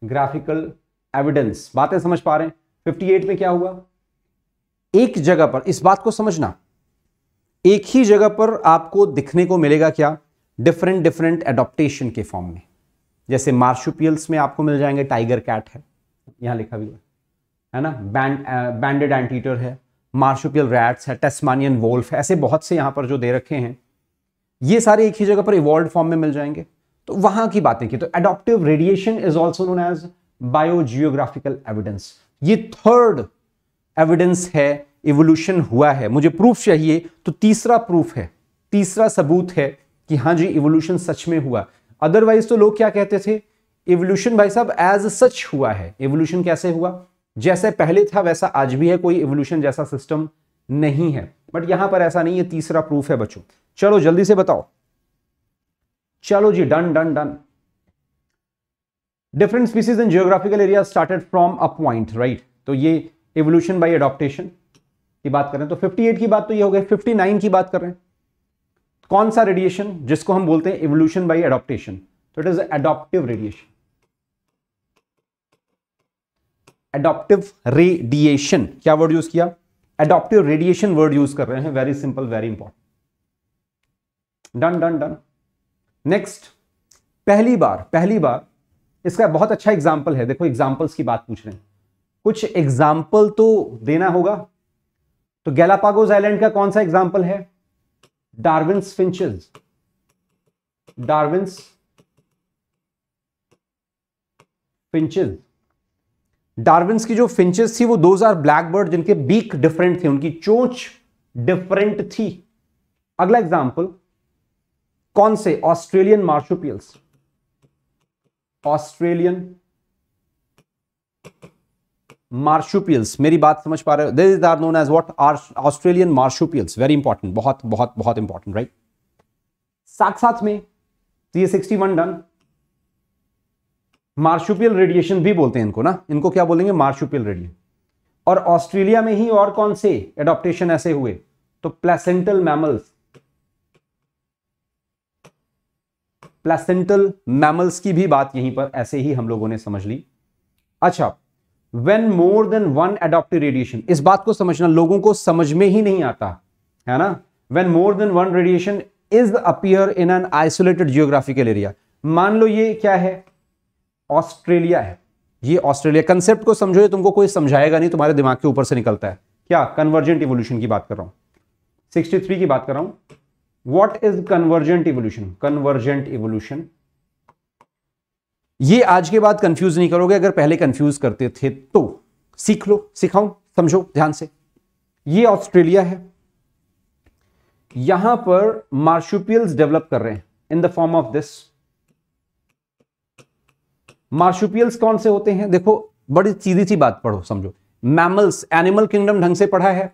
ग्राफिकल एविडेंस बातें समझ पा रहे हैं 58 में क्या हुआ एक जगह पर इस बात को समझना एक ही जगह पर आपको दिखने को मिलेगा क्या डिफरेंट डिफरेंट एडोप्टेशन के फॉर्म में जैसे मार्शुपियल्स में आपको मिल जाएंगे टाइगर कैट है यहां लिखा भी हुआ है ना बैंड बैंडेड एंटीटर है मार्शुपियल रैट्स है टेस्मानियन वोल्फ ऐसे बहुत से यहाँ पर जो दे रखे हैं ये सारे एक ही जगह पर इवॉल्व फॉर्म में मिल जाएंगे तो वहां की बातें की तो adaptive radiation is also known as biogeographical evidence ये थर्ड एविडेंस है इवोल्यूशन हुआ है मुझे प्रूफ चाहिए तो तीसरा प्रूफ है तीसरा सबूत है कि हाँ जी इवोल्यूशन सच में हुआ अदरवाइज तो लोग क्या कहते थे इवोल्यूशन भाई साहब एज सच हुआ है इवोल्यूशन कैसे हुआ जैसे पहले था वैसा आज भी है कोई इवोल्यूशन जैसा सिस्टम नहीं है बट यहां पर ऐसा नहीं है तीसरा प्रूफ है बच्चों चलो जल्दी से बताओ चलो जी done done done different species in geographical area started from a point right तो ये एवोल्यूशन बाई एडोप्टेशन की बात करें तो 58 की बात तो ये हो गई नाइन की बात कर रहे हैं कौन सा रेडिएशन जिसको हम बोलते हैं एवोल्यूशन बाई एडोप्टेशन तो it is adaptive radiation adaptive radiation क्या वर्ड यूज किया एडोप्टिव रेडिएशन वर्ड यूज कर रहे हैं very simple very important done done done next पहली बार पहली बार इसका बहुत अच्छा एग्जाम्पल है देखो एग्जाम्पल्स की बात पूछ रहे हैं कुछ एग्जाम्पल तो देना होगा तो गैलापागोज आइलैंड का कौन सा एग्जाम्पल है Darwin's finches Darwin's finches Darwin's की जो फिंचेस थी वो दो हजार ब्लैकबर्ड जिनके बीक डिफरेंट थे उनकी चोंच डिफरेंट थी अगला एग्जाम्पल कौन से ऑस्ट्रेलियन मार्शुपियल्स ऑस्ट्रेलियन मार्शुपियल्स मेरी बात समझ पा रहे हो this is are known as what are Australian marsupials very important बहुत बहुत बहुत इंपॉर्टेंट राइट साथ साथ में तो ये sixty one done marsupial radiation भी बोलते हैं इनको ना इनको क्या बोलेंगे मार्शुपियल रेडिएशन और ऑस्ट्रेलिया में ही और कौन से एडोप्टेशन ऐसे हुए तो प्लेसेंटल मैमल्स प्लेसेंटल मैमल्स की भी बात यहीं पर ऐसे ही हम लोगों ने समझ ली अच्छा when more than one adaptive radiation इस बात को समझना लोगों को समझ में ही नहीं आता है ना when more than one radiation is appear in an isolated geographical area मान लो ये क्या है ऑस्ट्रेलिया है ये ऑस्ट्रेलिया कंसेप्ट को समझो ये तुमको कोई समझाएगा नहीं तुम्हारे दिमाग के ऊपर से निकलता है क्या कन्वर्जेंट इवोल्यूशन की बात कर रहा हूं 63 की बात कर रहा हूं what is convergent evolution convergent evolution ये आज के बाद कंफ्यूज नहीं करोगे अगर पहले कंफ्यूज करते थे तो सीख लो सिखाऊ समझो ध्यान से ये ऑस्ट्रेलिया है यहां पर मार्शुपियल्स डेवलप कर रहे हैं in the form of this marsupials कौन से होते हैं देखो बड़ी सीधी सी बात पढ़ो समझो मैमल्स एनिमल किंगडम ढंग से पढ़ा है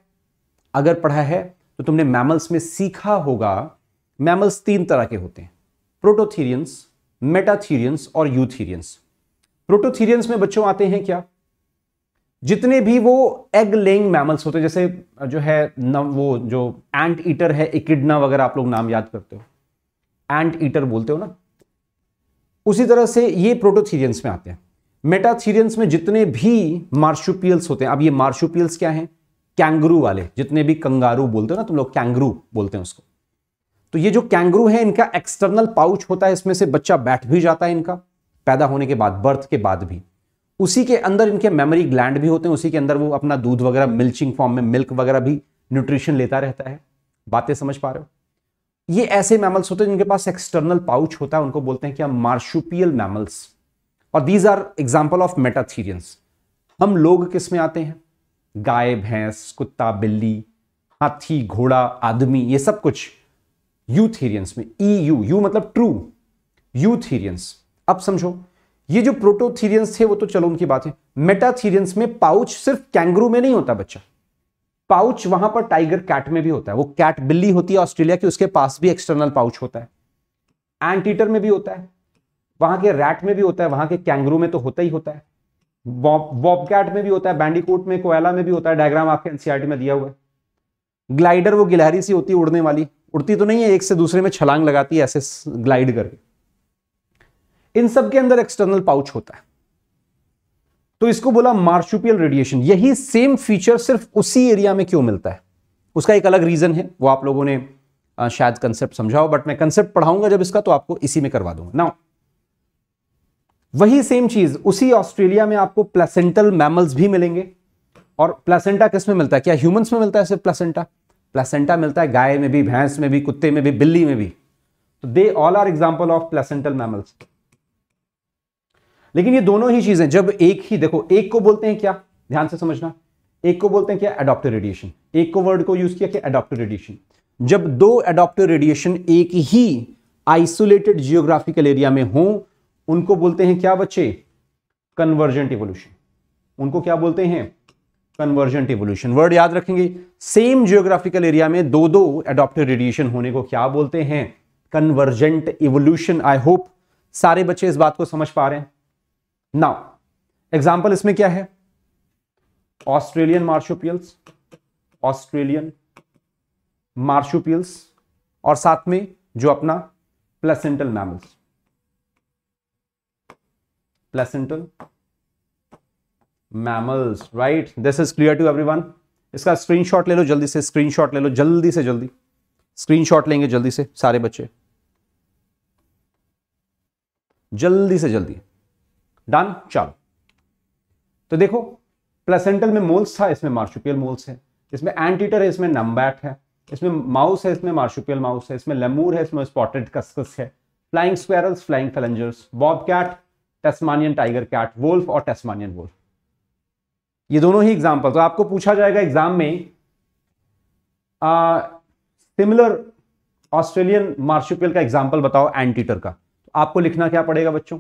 अगर पढ़ा है तो तुमने मैमल्स में सीखा होगा मैमल्स तीन तरह के होते हैं प्रोटोथीरियंस मेटाथीरियंस और यूथीरियंस प्रोटोथीरियंस में बच्चों आते हैं क्या जितने भी वो एग लेइंग मैमल्स होते हैं जैसे जो है न, वो जो एंट ईटर है इकिडना वगैरह आप लोग नाम याद करते हो एंट ईटर बोलते हो ना उसी तरह से ये प्रोटोथीरियंस में आते हैं मेटाथीरियंस में जितने भी मार्शुपियल्स होते हैं अब ये मार्शुपियल्स क्या हैं कैंगरू वाले जितने भी कंगारू बोलते हो ना तुम लोग कैंगरू बोलते हैं उसको तो ये जो कैंगरू है इनका एक्सटर्नल पाउच होता है इसमें से बच्चा बैठ भी जाता है इनका पैदा होने के बाद बर्थ के बाद भी उसी के अंदर इनके मेमोरी ग्लैंड भी होते हैं उसी के अंदर वो अपना दूध वगैरह मिल्चिंग फॉर्म में मिल्क वगैरह भी न्यूट्रिशन लेता रहता है बातें समझ पा रहे हो ये ऐसे मैमल्स होते हैं जिनके पास एक्सटर्नल पाउच होता है उनको बोलते हैं क्या मार्शुपियल मैमल्स और these are example of metatherians हम लोग किस में आते हैं गाय भैंस कुत्ता बिल्ली हाथी घोड़ा आदमी ये सब कुछ यूथीरियंस में ई यू यू मतलब ट्रू यूथीरियंस अब समझो ये जो प्रोटोथीरियंस थे वो तो चलो उनकी बात है मेटाथीरियंस में पाउच सिर्फ कैंगरू में नहीं होता बच्चा पाउच वहां पर टाइगर कैट में भी होता है वो कैट बिल्ली होती है ऑस्ट्रेलिया की उसके पास भी एक्सटर्नल पाउच होता है एंटीटर में भी होता है वहां के रैट में भी होता है वहां के कैंगरू में तो होता ही होता है वॉब कैट में भी होता है बैंडीकोट में कोयला में भी होता है डायग्राम आपके एनसीआरटी e में दिया हुआ है ग्लाइडर वो गिलहरी सी होती है उड़ने वाली उड़ती तो नहीं है एक से दूसरे में छलांग लगाती है ऐसे ग्लाइड करके इन सब के अंदर एक्सटर्नल पाउच होता है तो इसको बोला मार्शुपियल रेडिएशन यही सेम फीचर सिर्फ उसी एरिया में क्यों मिलता है उसका एक अलग रीजन है वो आप लोगों ने शायद कंसेप्ट समझाओ बट मैं कंसेप्ट पढ़ाऊंगा जब इसका तो आपको इसी में करवा दूंगा ना वही सेम चीज उसी ऑस्ट्रेलिया में आपको प्लेसेंटल मैमल्स भी मिलेंगे और प्लेसेंटा किस में मिलता है क्या ह्यूमंस में मिलता है सिर्फ प्लेसेंटा प्लेसेंटा मिलता है गाय में भी भैंस में भी कुत्ते में भी बिल्ली में भी तो they all are example of placental mammals लेकिन ये दोनों ही चीजें जब एक ही देखो एक को बोलते हैं क्या ध्यान से समझना एक को बोलते हैं क्या एडॉप्टर रेडिएशन एक को वर्ड को यूज किया क्या एडॉप्टर रेडिएशन जब दो एडॉप्टर रेडिएशन एक ही आइसोलेटेड जियोग्राफिकल एरिया में हो उनको बोलते हैं क्या बच्चे कन्वर्जेंट इवोल्यूशन उनको क्या बोलते हैं कन्वर्जेंट इवोल्यूशन वर्ड याद रखेंगे सेम जियोग्राफिकल एरिया में दो दो एडॉप्टर रेडिएशन होने को क्या बोलते हैं कन्वर्जेंट इवोल्यूशन आई होप सारे बच्चे इस बात को समझ पा रहे हैं नाउ एग्जाम्पल इसमें क्या है ऑस्ट्रेलियन मार्शोपियल्स ऑस्ट्रेलियन मार्शोपियल्स और साथ में जो अपना placental mammals placental mammals right this is clear to everyone इसका स्क्रीनशॉट ले लो जल्दी से स्क्रीनशॉट ले लो जल्दी से जल्दी स्क्रीनशॉट लेंगे जल्दी से सारे बच्चे जल्दी से जल्दी डन चल तो देखो प्लेसेंटल में मोल्स था इसमें मार्शुपियल मोल्स है इसमें एंटीटर है इसमें नम्बैट है इसमें माउस है इसमें मार्शुपियल माउस है इसमें लेमूर है इसमें स्पॉटेड कस्कस है flying squirrels flying phalangers bobcat Tasmanian tiger cat wolf और टेस्मानियन वोल्फ ये दोनों ही एग्जाम्पल तो आपको पूछा जाएगा एग्जाम में सिमिलर ऑस्ट्रेलियन मार्शुपियल का एग्जाम्पल बताओ एंटीटर का तो आपको लिखना क्या पड़ेगा बच्चों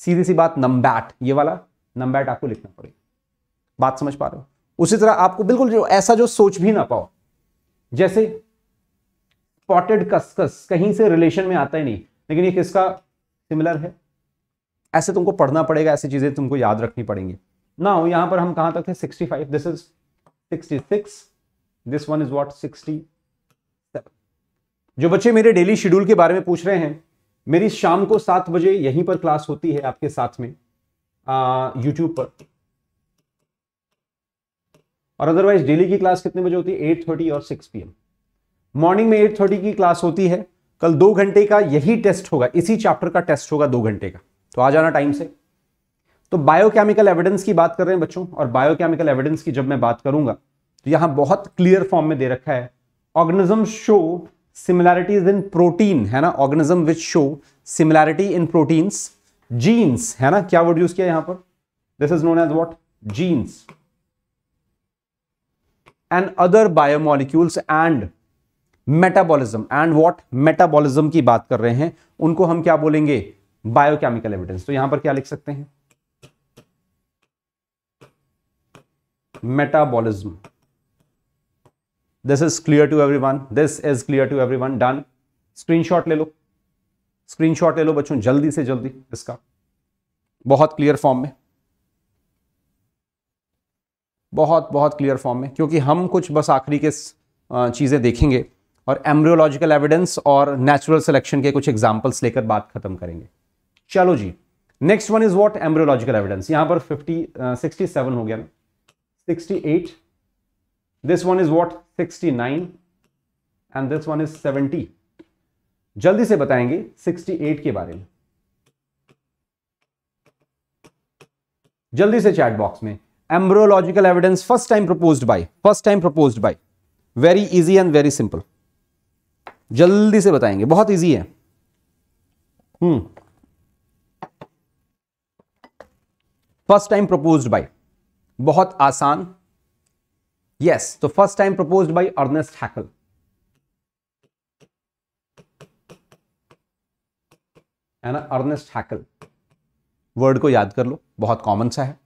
सीधी सी बात नंबैट ये वाला नंबैट आपको लिखना पड़ेगा बात समझ पा रहे हो उसी तरह आपको बिल्कुल जो ऐसा जो सोच भी ना पाओ जैसे स्पॉटेड कसकस कहीं से रिलेशन में आता ही नहीं लेकिन ये किसका सिमिलर है ऐसे तुमको पढ़ना पड़ेगा ऐसी चीजें तुमको याद रखनी पड़ेंगी ना हो यहां पर हम कहां तक थे 65 this is 66 this one is what 60 जो बच्चे मेरे डेली शेड्यूल के बारे में पूछ रहे हैं मेरी शाम को सात बजे यहीं पर क्लास होती है आपके साथ में यूट्यूब पर और अदरवाइज डेली की क्लास कितने बजे होती है एट थर्टी और सिक्स पी मॉर्निंग में एट थर्टी की क्लास होती है कल दो घंटे का यही टेस्ट होगा इसी चैप्टर का टेस्ट होगा दो घंटे का तो आ जाना टाइम से तो बायोकेमिकल एविडेंस की बात कर रहे हैं बच्चों और बायोकेमिकल एविडेंस की जब मैं बात करूंगा तो यहां बहुत क्लियर फॉर्म में दे रखा है organism show similarities in protein है ना organism which show similarity in proteins genes है ना क्या वर्ड यूज किया यहां पर this is known as what genes and other biomolecules and metabolism and what metabolism की बात कर रहे हैं उनको हम क्या बोलेंगे बायोकेमिकल एविडेंस तो यहां पर क्या लिख सकते हैं metabolism this is clear to one this is clear to one done screenshot ले लो स्क्रीनशॉट ले लो बच्चों जल्दी से जल्दी इसका बहुत क्लियर फॉर्म में बहुत बहुत क्लियर फॉर्म में क्योंकि हम कुछ बस आखिरी के चीज़ें देखेंगे और एम्ब्रियोलॉजिकल एविडेंस और नेचुरल सिलेक्शन के कुछ एग्जाम्पल्स लेकर बात खत्म करेंगे चलो जी next one is what embryological evidence यहाँ पर फिफ्टी सिक्सटी सेवन हो गया ना sixty eight this one is what sixty nine and this one is seventy जल्दी से बताएंगे सिक्सटी एट के बारे में जल्दी से चैट बॉक्स में embryological evidence first time propose by first time propose by very easy and very simple जल्दी से बताएंगे बहुत इजी है hmm first time proposed by बहुत आसान Yes, so first time proposed by Ernest Haeckel. है ना अर्नेस्ट हैकल वर्ड को याद कर लो बहुत कॉमन सा है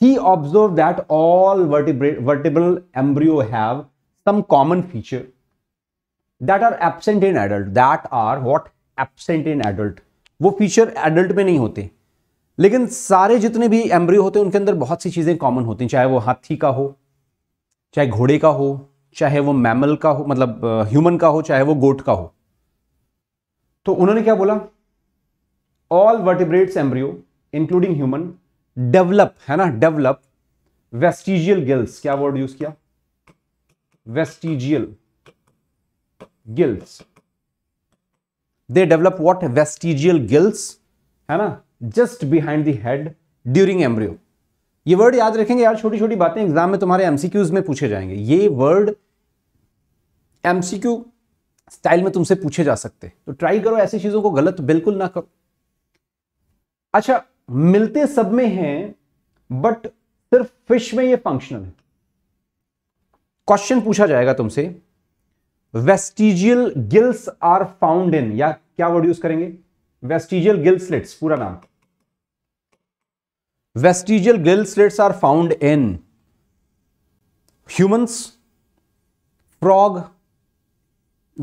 he observe that all vertebral embryo have some common feature that are absent in adult that are what absent in adult वो feature adult में नहीं होते लेकिन सारे जितने भी एम्ब्रियो होते हैं उनके अंदर बहुत सी चीज़ें कॉमन होती हैं चाहे वो हाथी का हो चाहे घोड़े का हो चाहे वो मैमल का हो मतलब ह्यूमन का हो चाहे वो गोट का हो तो उन्होंने क्या बोला all vertebrates embryo including human develop है ना डेवलप वेस्टिजियल गिल्स क्या वर्ड यूज किया vestigial gills they develop what vestigial gills है ना just behind the head during embryo ये वर्ड याद रखेंगे यार छोटी छोटी बातें एग्जाम में तुम्हारे एमसीक्यूज में पूछे जाएंगे ये वर्ड एमसीक्यू स्टाइल में तुमसे पूछे जा सकते तो ट्राई करो ऐसी चीजों को गलत बिल्कुल ना करो अच्छा मिलते सब में हैं बट सिर्फ फिश में ये फंक्शनल है क्वेश्चन पूछा जाएगा तुमसे vestigial gills are found in या क्या वर्ड यूज करेंगे वेस्टिजियल गिल्सलेट्स पूरा नाम vestigial glial slits are found in humans frog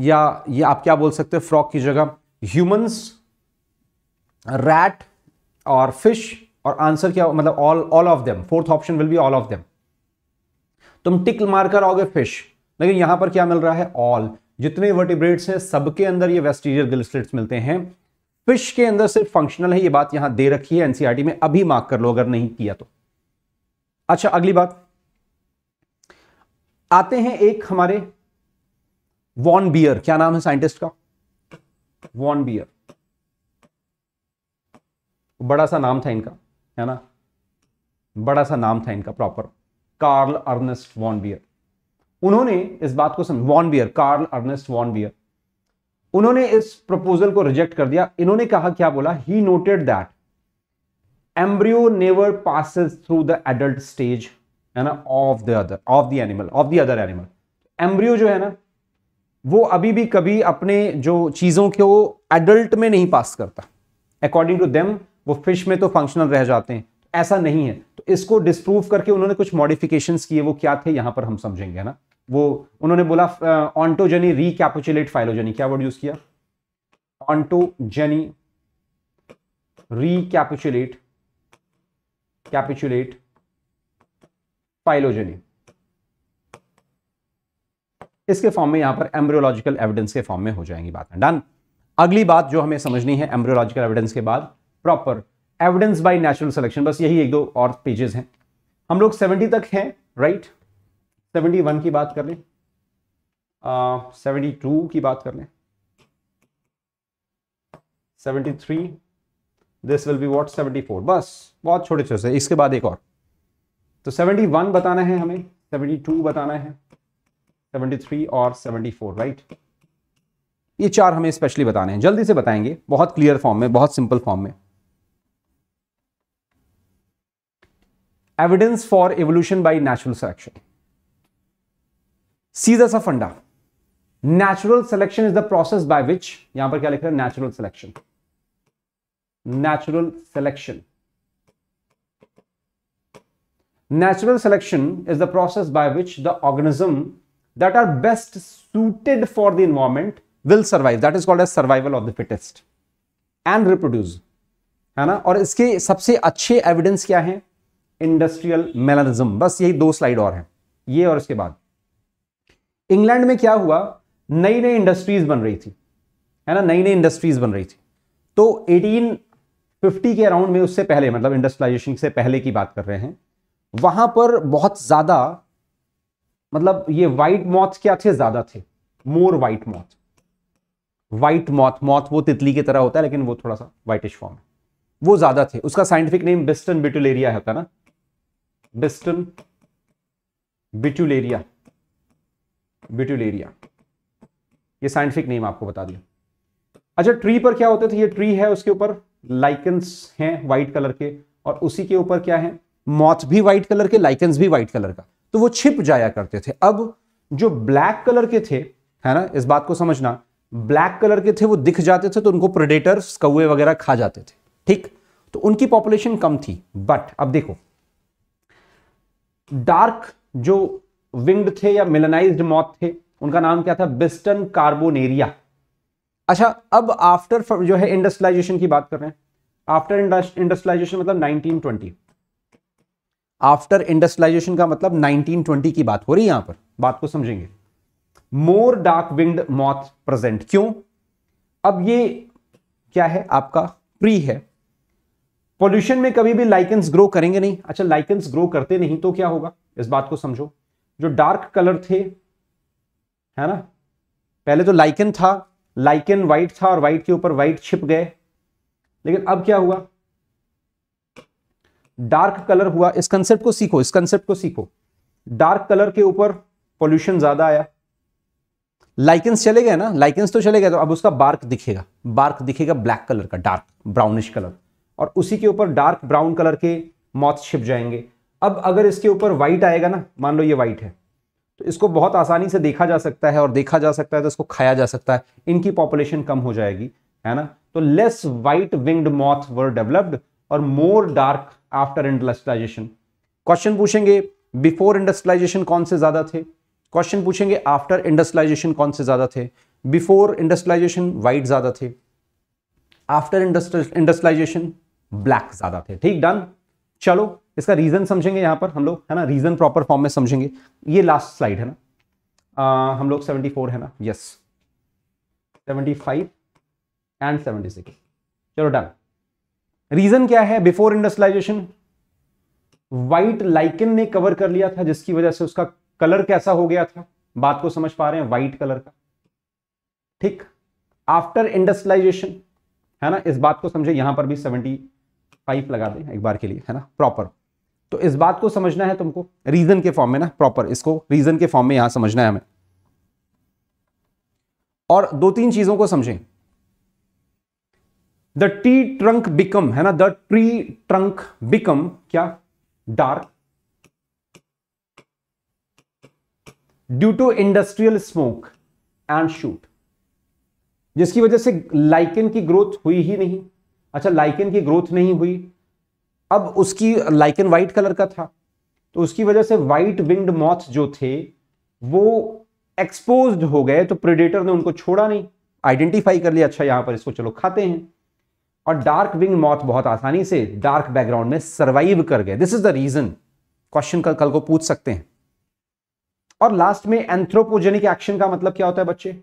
या ये आप क्या बोल सकते हैं फ्रॉग की जगह ह्यूमंस रैट और फिश और आंसर क्या मतलब all all of them fourth option will be all of them तुम टिक मार कर आओगे फिश लेकिन यहां पर क्या मिल रहा है ऑल जितने वर्टिब्रेट्स हैं सबके अंदर ये वेस्टिजियल गिलस्ट्रेट्स मिलते हैं फिश के अंदर सिर्फ फंक्शनल है ये बात यहां दे रखी है एनसीआरटी e में अभी मार्क कर लो अगर नहीं किया तो अच्छा अगली बात आते हैं एक हमारे वॉन बियर क्या नाम है साइंटिस्ट का वॉन बियर बड़ा सा नाम था इनका है ना बड़ा सा नाम था इनका proper Karl Ernst von Baer उन्होंने इस बात को समझ von Baer Karl Ernst von Baer उन्होंने इस प्रपोजल को रिजेक्ट कर दिया इन्होंने कहा क्या बोला he noted that embryo never passes through the adult stage है ना of the other of the animal of the other animal embryo जो है ना वो अभी भी कभी अपने जो चीज़ों को एडल्ट में नहीं पास करता अकॉर्डिंग टू देम वो फिश में तो फंक्शनल रह जाते हैं ऐसा नहीं है तो इसको डिस्प्रूव करके उन्होंने कुछ मॉडिफिकेशंस किए वो क्या थे यहां पर हम समझेंगे ना वो उन्होंने बोला ऑन्टोजनी रिकैपुचुलेट फाइलोजनी क्या वर्ड यूज किया ऑन्टोजनी रिकैपुचुलेट कैपुचुलेट फाइलोजनी इसके फॉर्म में यहां पर एम्ब्रियोलॉजिकल एविडेंस के फॉर्म में हो जाएंगी बात डन अगली बात जो हमें समझनी है एम्ब्रियोलॉजिकल एविडेंस के बाद proper evidence by natural selection बस यही एक दो और पेजेस हैं हम लोग सेवेंटी तक हैं राइट right? सेवेंटी वन की बात कर लें सेवेंटी टू की बात कर लें seventy three this will be what seventy four बस बहुत छोटे छोटे इसके बाद एक और तो सेवेंटी वन बताना है हमें सेवेंटी टू बताना है सेवेंटी थ्री और सेवेंटी फोर राइट ये चार हमें स्पेशली बताने हैं जल्दी से बताएंगे बहुत क्लियर फॉर्म में बहुत सिंपल फॉर्म में evidence for evolution by natural selection सीधा सा फंडा natural selection is the process by which यहां पर क्या लिख रहा है natural selection natural selection natural selection is the process by which the organism that are best suited for the environment will survive that is called as survival of the fittest and reproduce है ना और इसके सबसे अच्छे evidence क्या है industrial melanism बस यही दो स्लाइड और है ये और इसके बाद इंग्लैंड में क्या हुआ नई नई इंडस्ट्रीज बन रही थी है ना नई नई इंडस्ट्रीज बन रही थी तो 1850 के अराउंड में उससे पहले मतलब इंडस्ट्रियलाइजेशन से पहले की बात कर रहे हैं वहां पर बहुत ज़्यादा मतलब ये वाइट मॉथ क्या थे ज़्यादा थे more white moth white moth moth वो तितली की तरह होता है लेकिन वो थोड़ा सा वाइटिश फॉर्म है वो ज़्यादा थे उसका साइंटिफिक नेम बिस्टन बिटुलेरिया होता है ना बिस्टन बिटुलेरिया ब्यूटिलेरिया ये साइंटिफिक नेम आपको बता दिया अच्छा ट्री पर क्या होते थे ये ट्री है उसके ऊपर लाइकन्स हैं व्हाइट कलर के और उसी के ऊपर क्या है मॉथ भी व्हाइट कलर के लाइकन्स भी व्हाइट कलर का तो वो छिप जाया करते थे अब जो ब्लैक कलर के थे है ना इस बात को समझना ब्लैक कलर के थे वो दिख जाते थे तो उनको प्रोडेटर कौए वगैरह खा जाते थे ठीक तो उनकी पॉपुलेशन कम थी बट अब देखो डार्क जो विंग्ड थे या मिलनाइज्ड मॉथ थे उनका नाम क्या था बिस्टन कार्बोनेरिया अच्छा अब आफ्टर जो है इंडस्ट्रियलाइजेशन की बात कर रहे हैं आफ्टर इंडस्ट्रियलाइजेशन मतलब 1920 आफ्टर इंडस्ट्रियलाइजेशन का मतलब 1920 की बात हो रही है यहां पर बात को समझेंगे more dark winged moth present क्यों अब ये क्या है आपका प्री है पोल्यूशन में कभी भी लाइकेंस ग्रो करेंगे नहीं अच्छा लाइकेंस ग्रो करते नहीं तो क्या होगा इस बात को समझो जो डार्क कलर थे है ना पहले तो लाइकन था लाइकन वाइट था और वाइट के ऊपर वाइट छिप गए लेकिन अब क्या हुआ डार्क कलर हुआ इस कंसेप्ट को सीखो इस कंसेप्ट को सीखो डार्क कलर के ऊपर पोल्यूशन ज्यादा आया लाइकेंस चले गए ना लाइकेंस तो चले गए तो अब उसका बार्क दिखेगा बार्क दिखेगा ब्लैक कलर का डार्क ब्राउनिश कलर और उसी के ऊपर डार्क ब्राउन कलर के मॉथ छिप जाएंगे अब अगर इसके ऊपर वाइट आएगा ना मान लो ये वाइट है तो इसको बहुत आसानी से देखा जा सकता है और देखा जा सकता है तो इसको खाया जा सकता है इनकी पॉपुलेशन कम हो जाएगी है ना तो less white winged moth were developed और more dark after industrialization question पूछेंगे बिफोर इंडस्ट्रियलाइजेशन कौन से ज्यादा थे क्वेश्चन पूछेंगे आफ्टर इंडस्ट्रियलाइजेशन कौन से ज्यादा थे बिफोर इंडस्ट्रियलाइजेशन वाइट ज्यादा थे आफ्टर इंडस्ट्रियलाइजेशन ब्लैक ज्यादा थे ठीक डन चलो इसका रीजन समझेंगे यहां पर हम लोग है ना रीजन प्रॉपर फॉर्म में समझेंगे ये लास्ट स्लाइड है ना आ, हम लोग 74 है ना यस 75 एंड 76 चलो डन रीजन क्या है बिफोर इंडस्ट्रियलाइजेशन व्हाइट लाइकन ने कवर कर लिया था जिसकी वजह से उसका कलर कैसा हो गया था बात को समझ पा रहे हैं व्हाइट कलर का ठीक आफ्टर इंडस्ट्रियलाइजेशन है ना इस बात को समझे यहां पर भी सेवेंटी फाइव लगा दें एक बार के लिए है ना प्रॉपर तो इस बात को समझना है तुमको रीजन के फॉर्म में ना प्रॉपर इसको रीजन के फॉर्म में यहां समझना है हमें और दो तीन चीजों को समझें द ट्री ट्रंक बिकम है ना द ट्री ट्रंक बिकम क्या dark due to industrial smoke and soot जिसकी वजह से लाइकन की ग्रोथ हुई ही नहीं अच्छा लाइकन की ग्रोथ नहीं हुई अब उसकी लाइकन व्हाइट कलर का था तो उसकी वजह से वाइट विंग्ड मॉथ जो थे वो एक्सपोज हो गए तो प्रेडेटर ने उनको छोड़ा नहीं आइडेंटिफाई कर लिया अच्छा यहां पर इसको चलो खाते हैं और डार्क विंग मॉथ बहुत आसानी से डार्क बैकग्राउंड में सर्वाइव कर गए this is the reason question कल कल को पूछ सकते हैं और लास्ट में एंथ्रोपोजेनिक एक्शन का मतलब क्या होता है बच्चे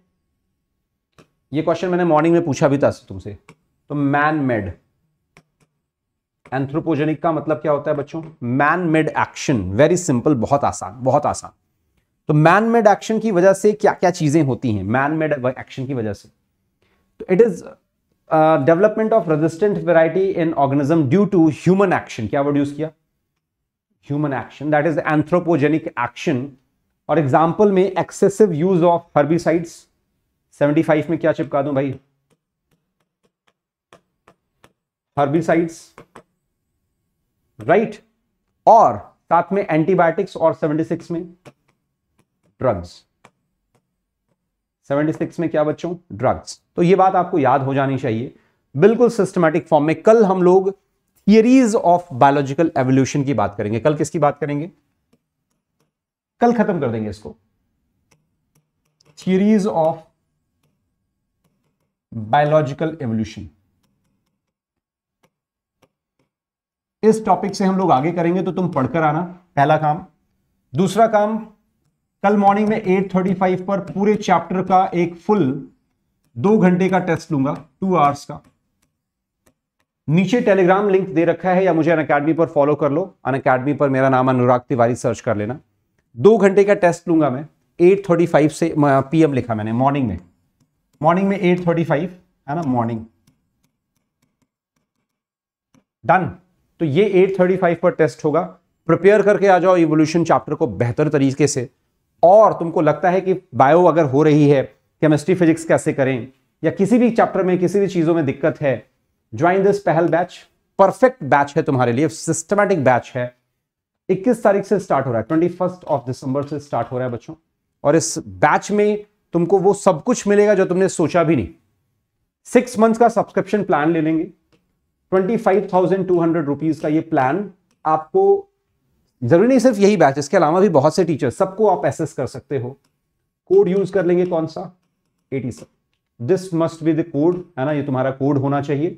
ये क्वेश्चन मैंने मॉर्निंग में पूछा भी था तुमसे तो मैन मेड एंथ्रोपोजेनिक का मतलब क्या होता है बच्चों man made action very simple बहुत आसान बहुत आसान तो मैन मेड एक्शन की वजह से क्या क्या चीजें होती हैं मैन मेड एक्शन की वजह से तो it is development of resistant variety in organism due to human action क्या वर्ड यूज किया human action that is anthropogenic action और एग्जाम्पल में एक्सेसिव यूज ऑफ हर्बिसाइड्स 75 में क्या चिपका दूं भाई हर्बिसाइड्स राइट और साथ में एंटीबायोटिक्स और 76 में ड्रग्स 76 में क्या बच्चों ड्रग्स तो ये बात आपको याद हो जानी चाहिए बिल्कुल सिस्टमैटिक फॉर्म में कल हम लोग थियरीज ऑफ बायोलॉजिकल एवोल्यूशन की बात करेंगे कल किसकी बात करेंगे कल खत्म कर देंगे इसको थियरीज ऑफ बायोलॉजिकल एवोल्यूशन इस टॉपिक से हम लोग आगे करेंगे तो तुम पढ़कर आना पहला काम दूसरा काम कल मॉर्निंग में 8:35 पर पूरे चैप्टर का एक फुल दो घंटे का टेस्ट लूंगा टू आवर्स का नीचे टेलीग्राम लिंक दे रखा है या मुझे अनकेडमी पर फॉलो कर लो अन अकेडमी पर मेरा नाम अनुराग तिवारी सर्च कर लेना दो घंटे का टेस्ट लूंगा मैं 8:35 से पीएम लिखा मैंने मॉर्निंग में मॉर्निंग में 8:35 है ना मॉर्निंग डन तो ये 835 पर टेस्ट होगा प्रिपेयर करके आ जाओ इवोल्यूशन चैप्टर को बेहतर तरीके से और तुमको लगता है कि बायो अगर हो रही है केमिस्ट्री फिजिक्स कैसे करें या किसी भी चैप्टर में किसी भी चीज़ों में दिक्कत है ज्वाइन दिस पहल बैच परफेक्ट बैच है तुम्हारे लिए सिस्टमैटिक बैच है 21 तारीख से स्टार्ट हो रहा है ट्वेंटी ऑफ दिसंबर से स्टार्ट हो रहा है बच्चों और इस बैच में तुमको वो सब कुछ मिलेगा जो तुमने सोचा भी नहीं सिक्स मंथ्स का सब्सक्रिप्शन प्लान ले लेंगे ट्वेंटी फाइव का ये प्लान आपको जरूरी नहीं सिर्फ यही बैच इसके अलावा भी बहुत से टीचर सबको आप एसेस कर सकते हो कोड यूज कर लेंगे कौन सा eighty seven this must be the code है ना ये तुम्हारा कोड होना चाहिए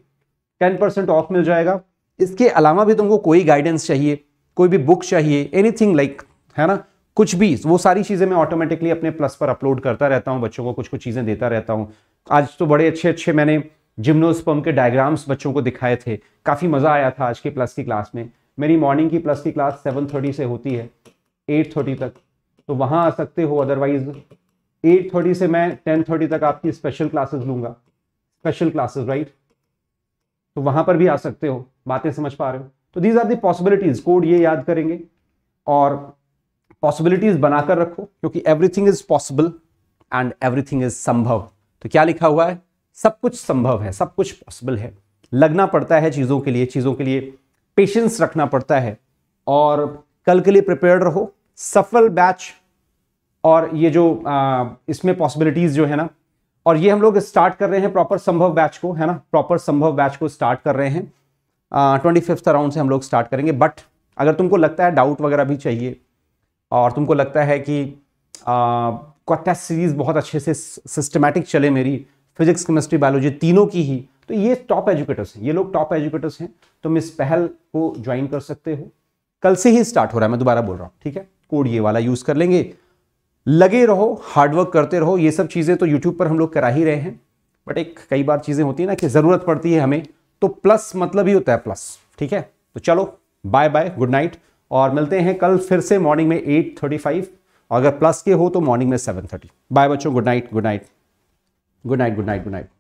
टेन परसेंट ऑफ मिल जाएगा इसके अलावा भी तुमको कोई गाइडेंस चाहिए कोई भी बुक चाहिए एनीथिंग लाइक like, है ना कुछ भी वो सारी चीज़ें मैं ऑटोमेटिकली अपने प्लस पर अपलोड करता रहता हूँ बच्चों को कुछ कुछ चीज़ें देता रहता हूँ आज तो बड़े अच्छे अच्छे मैंने जिम्नोस्पम के डायग्राम्स बच्चों को दिखाए थे काफ़ी मज़ा आया था आज की प्लस की क्लास में मेरी मॉर्निंग की प्लस की क्लास सेवन थर्टी से होती है एट थर्टी तक तो वहाँ आ सकते हो अदरवाइज एट थर्टी से मैं टेन थर्टी तक आपकी स्पेशल क्लासेस लूँगा स्पेशल क्लासेस राइट तो वहाँ पर भी आ सकते हो बातें समझ पा रहे हो तो these are the possibilities code ये याद करेंगे और पॉसिबिलिटीज़ बनाकर रखो क्योंकि everything is possible and everything is संभव तो क्या लिखा हुआ है सब कुछ संभव है सब कुछ पॉसिबल है लगना पड़ता है चीज़ों के लिए चीज़ों के लिए पेशेंस रखना पड़ता है और कल के लिए प्रिपेयर रहो सफल बैच और ये जो आ, इसमें पॉसिबिलिटीज़ जो है ना और ये हम लोग स्टार्ट कर रहे हैं प्रॉपर संभव बैच को है ना प्रॉपर संभव बैच को स्टार्ट कर रहे हैं ट्वेंटी फिफ्थ राउंड से हम लोग स्टार्ट करेंगे बट अगर तुमको लगता है डाउट वगैरह भी चाहिए और तुमको लगता है कि क्वेस्ट सीरीज़ बहुत अच्छे से सिस्टमेटिक चले मेरी फिजिक्स केमिस्ट्री बायोलॉजी तीनों की ही तो ये टॉप एजुकेटर्स हैं ये लोग टॉप एजुकेटर्स हैं तुम तो इस पहल को ज्वाइन कर सकते हो कल से ही स्टार्ट हो रहा है मैं दोबारा बोल रहा हूँ ठीक है कोड ये वाला यूज़ कर लेंगे लगे रहो हार्डवर्क करते रहो ये सब चीज़ें तो यूट्यूब पर हम लोग करा ही रहे हैं बट एक कई बार चीज़ें होती हैं ना कि ज़रूरत पड़ती है हमें तो प्लस मतलब ही होता है प्लस ठीक है तो चलो बाय बाय गुड नाइट और मिलते हैं कल फिर से मॉर्निंग में एट थर्टी फाइव अगर प्लस के हो तो मॉर्निंग में सेवन थर्टी बाय बच्चों good night good night Good night, good night, good night.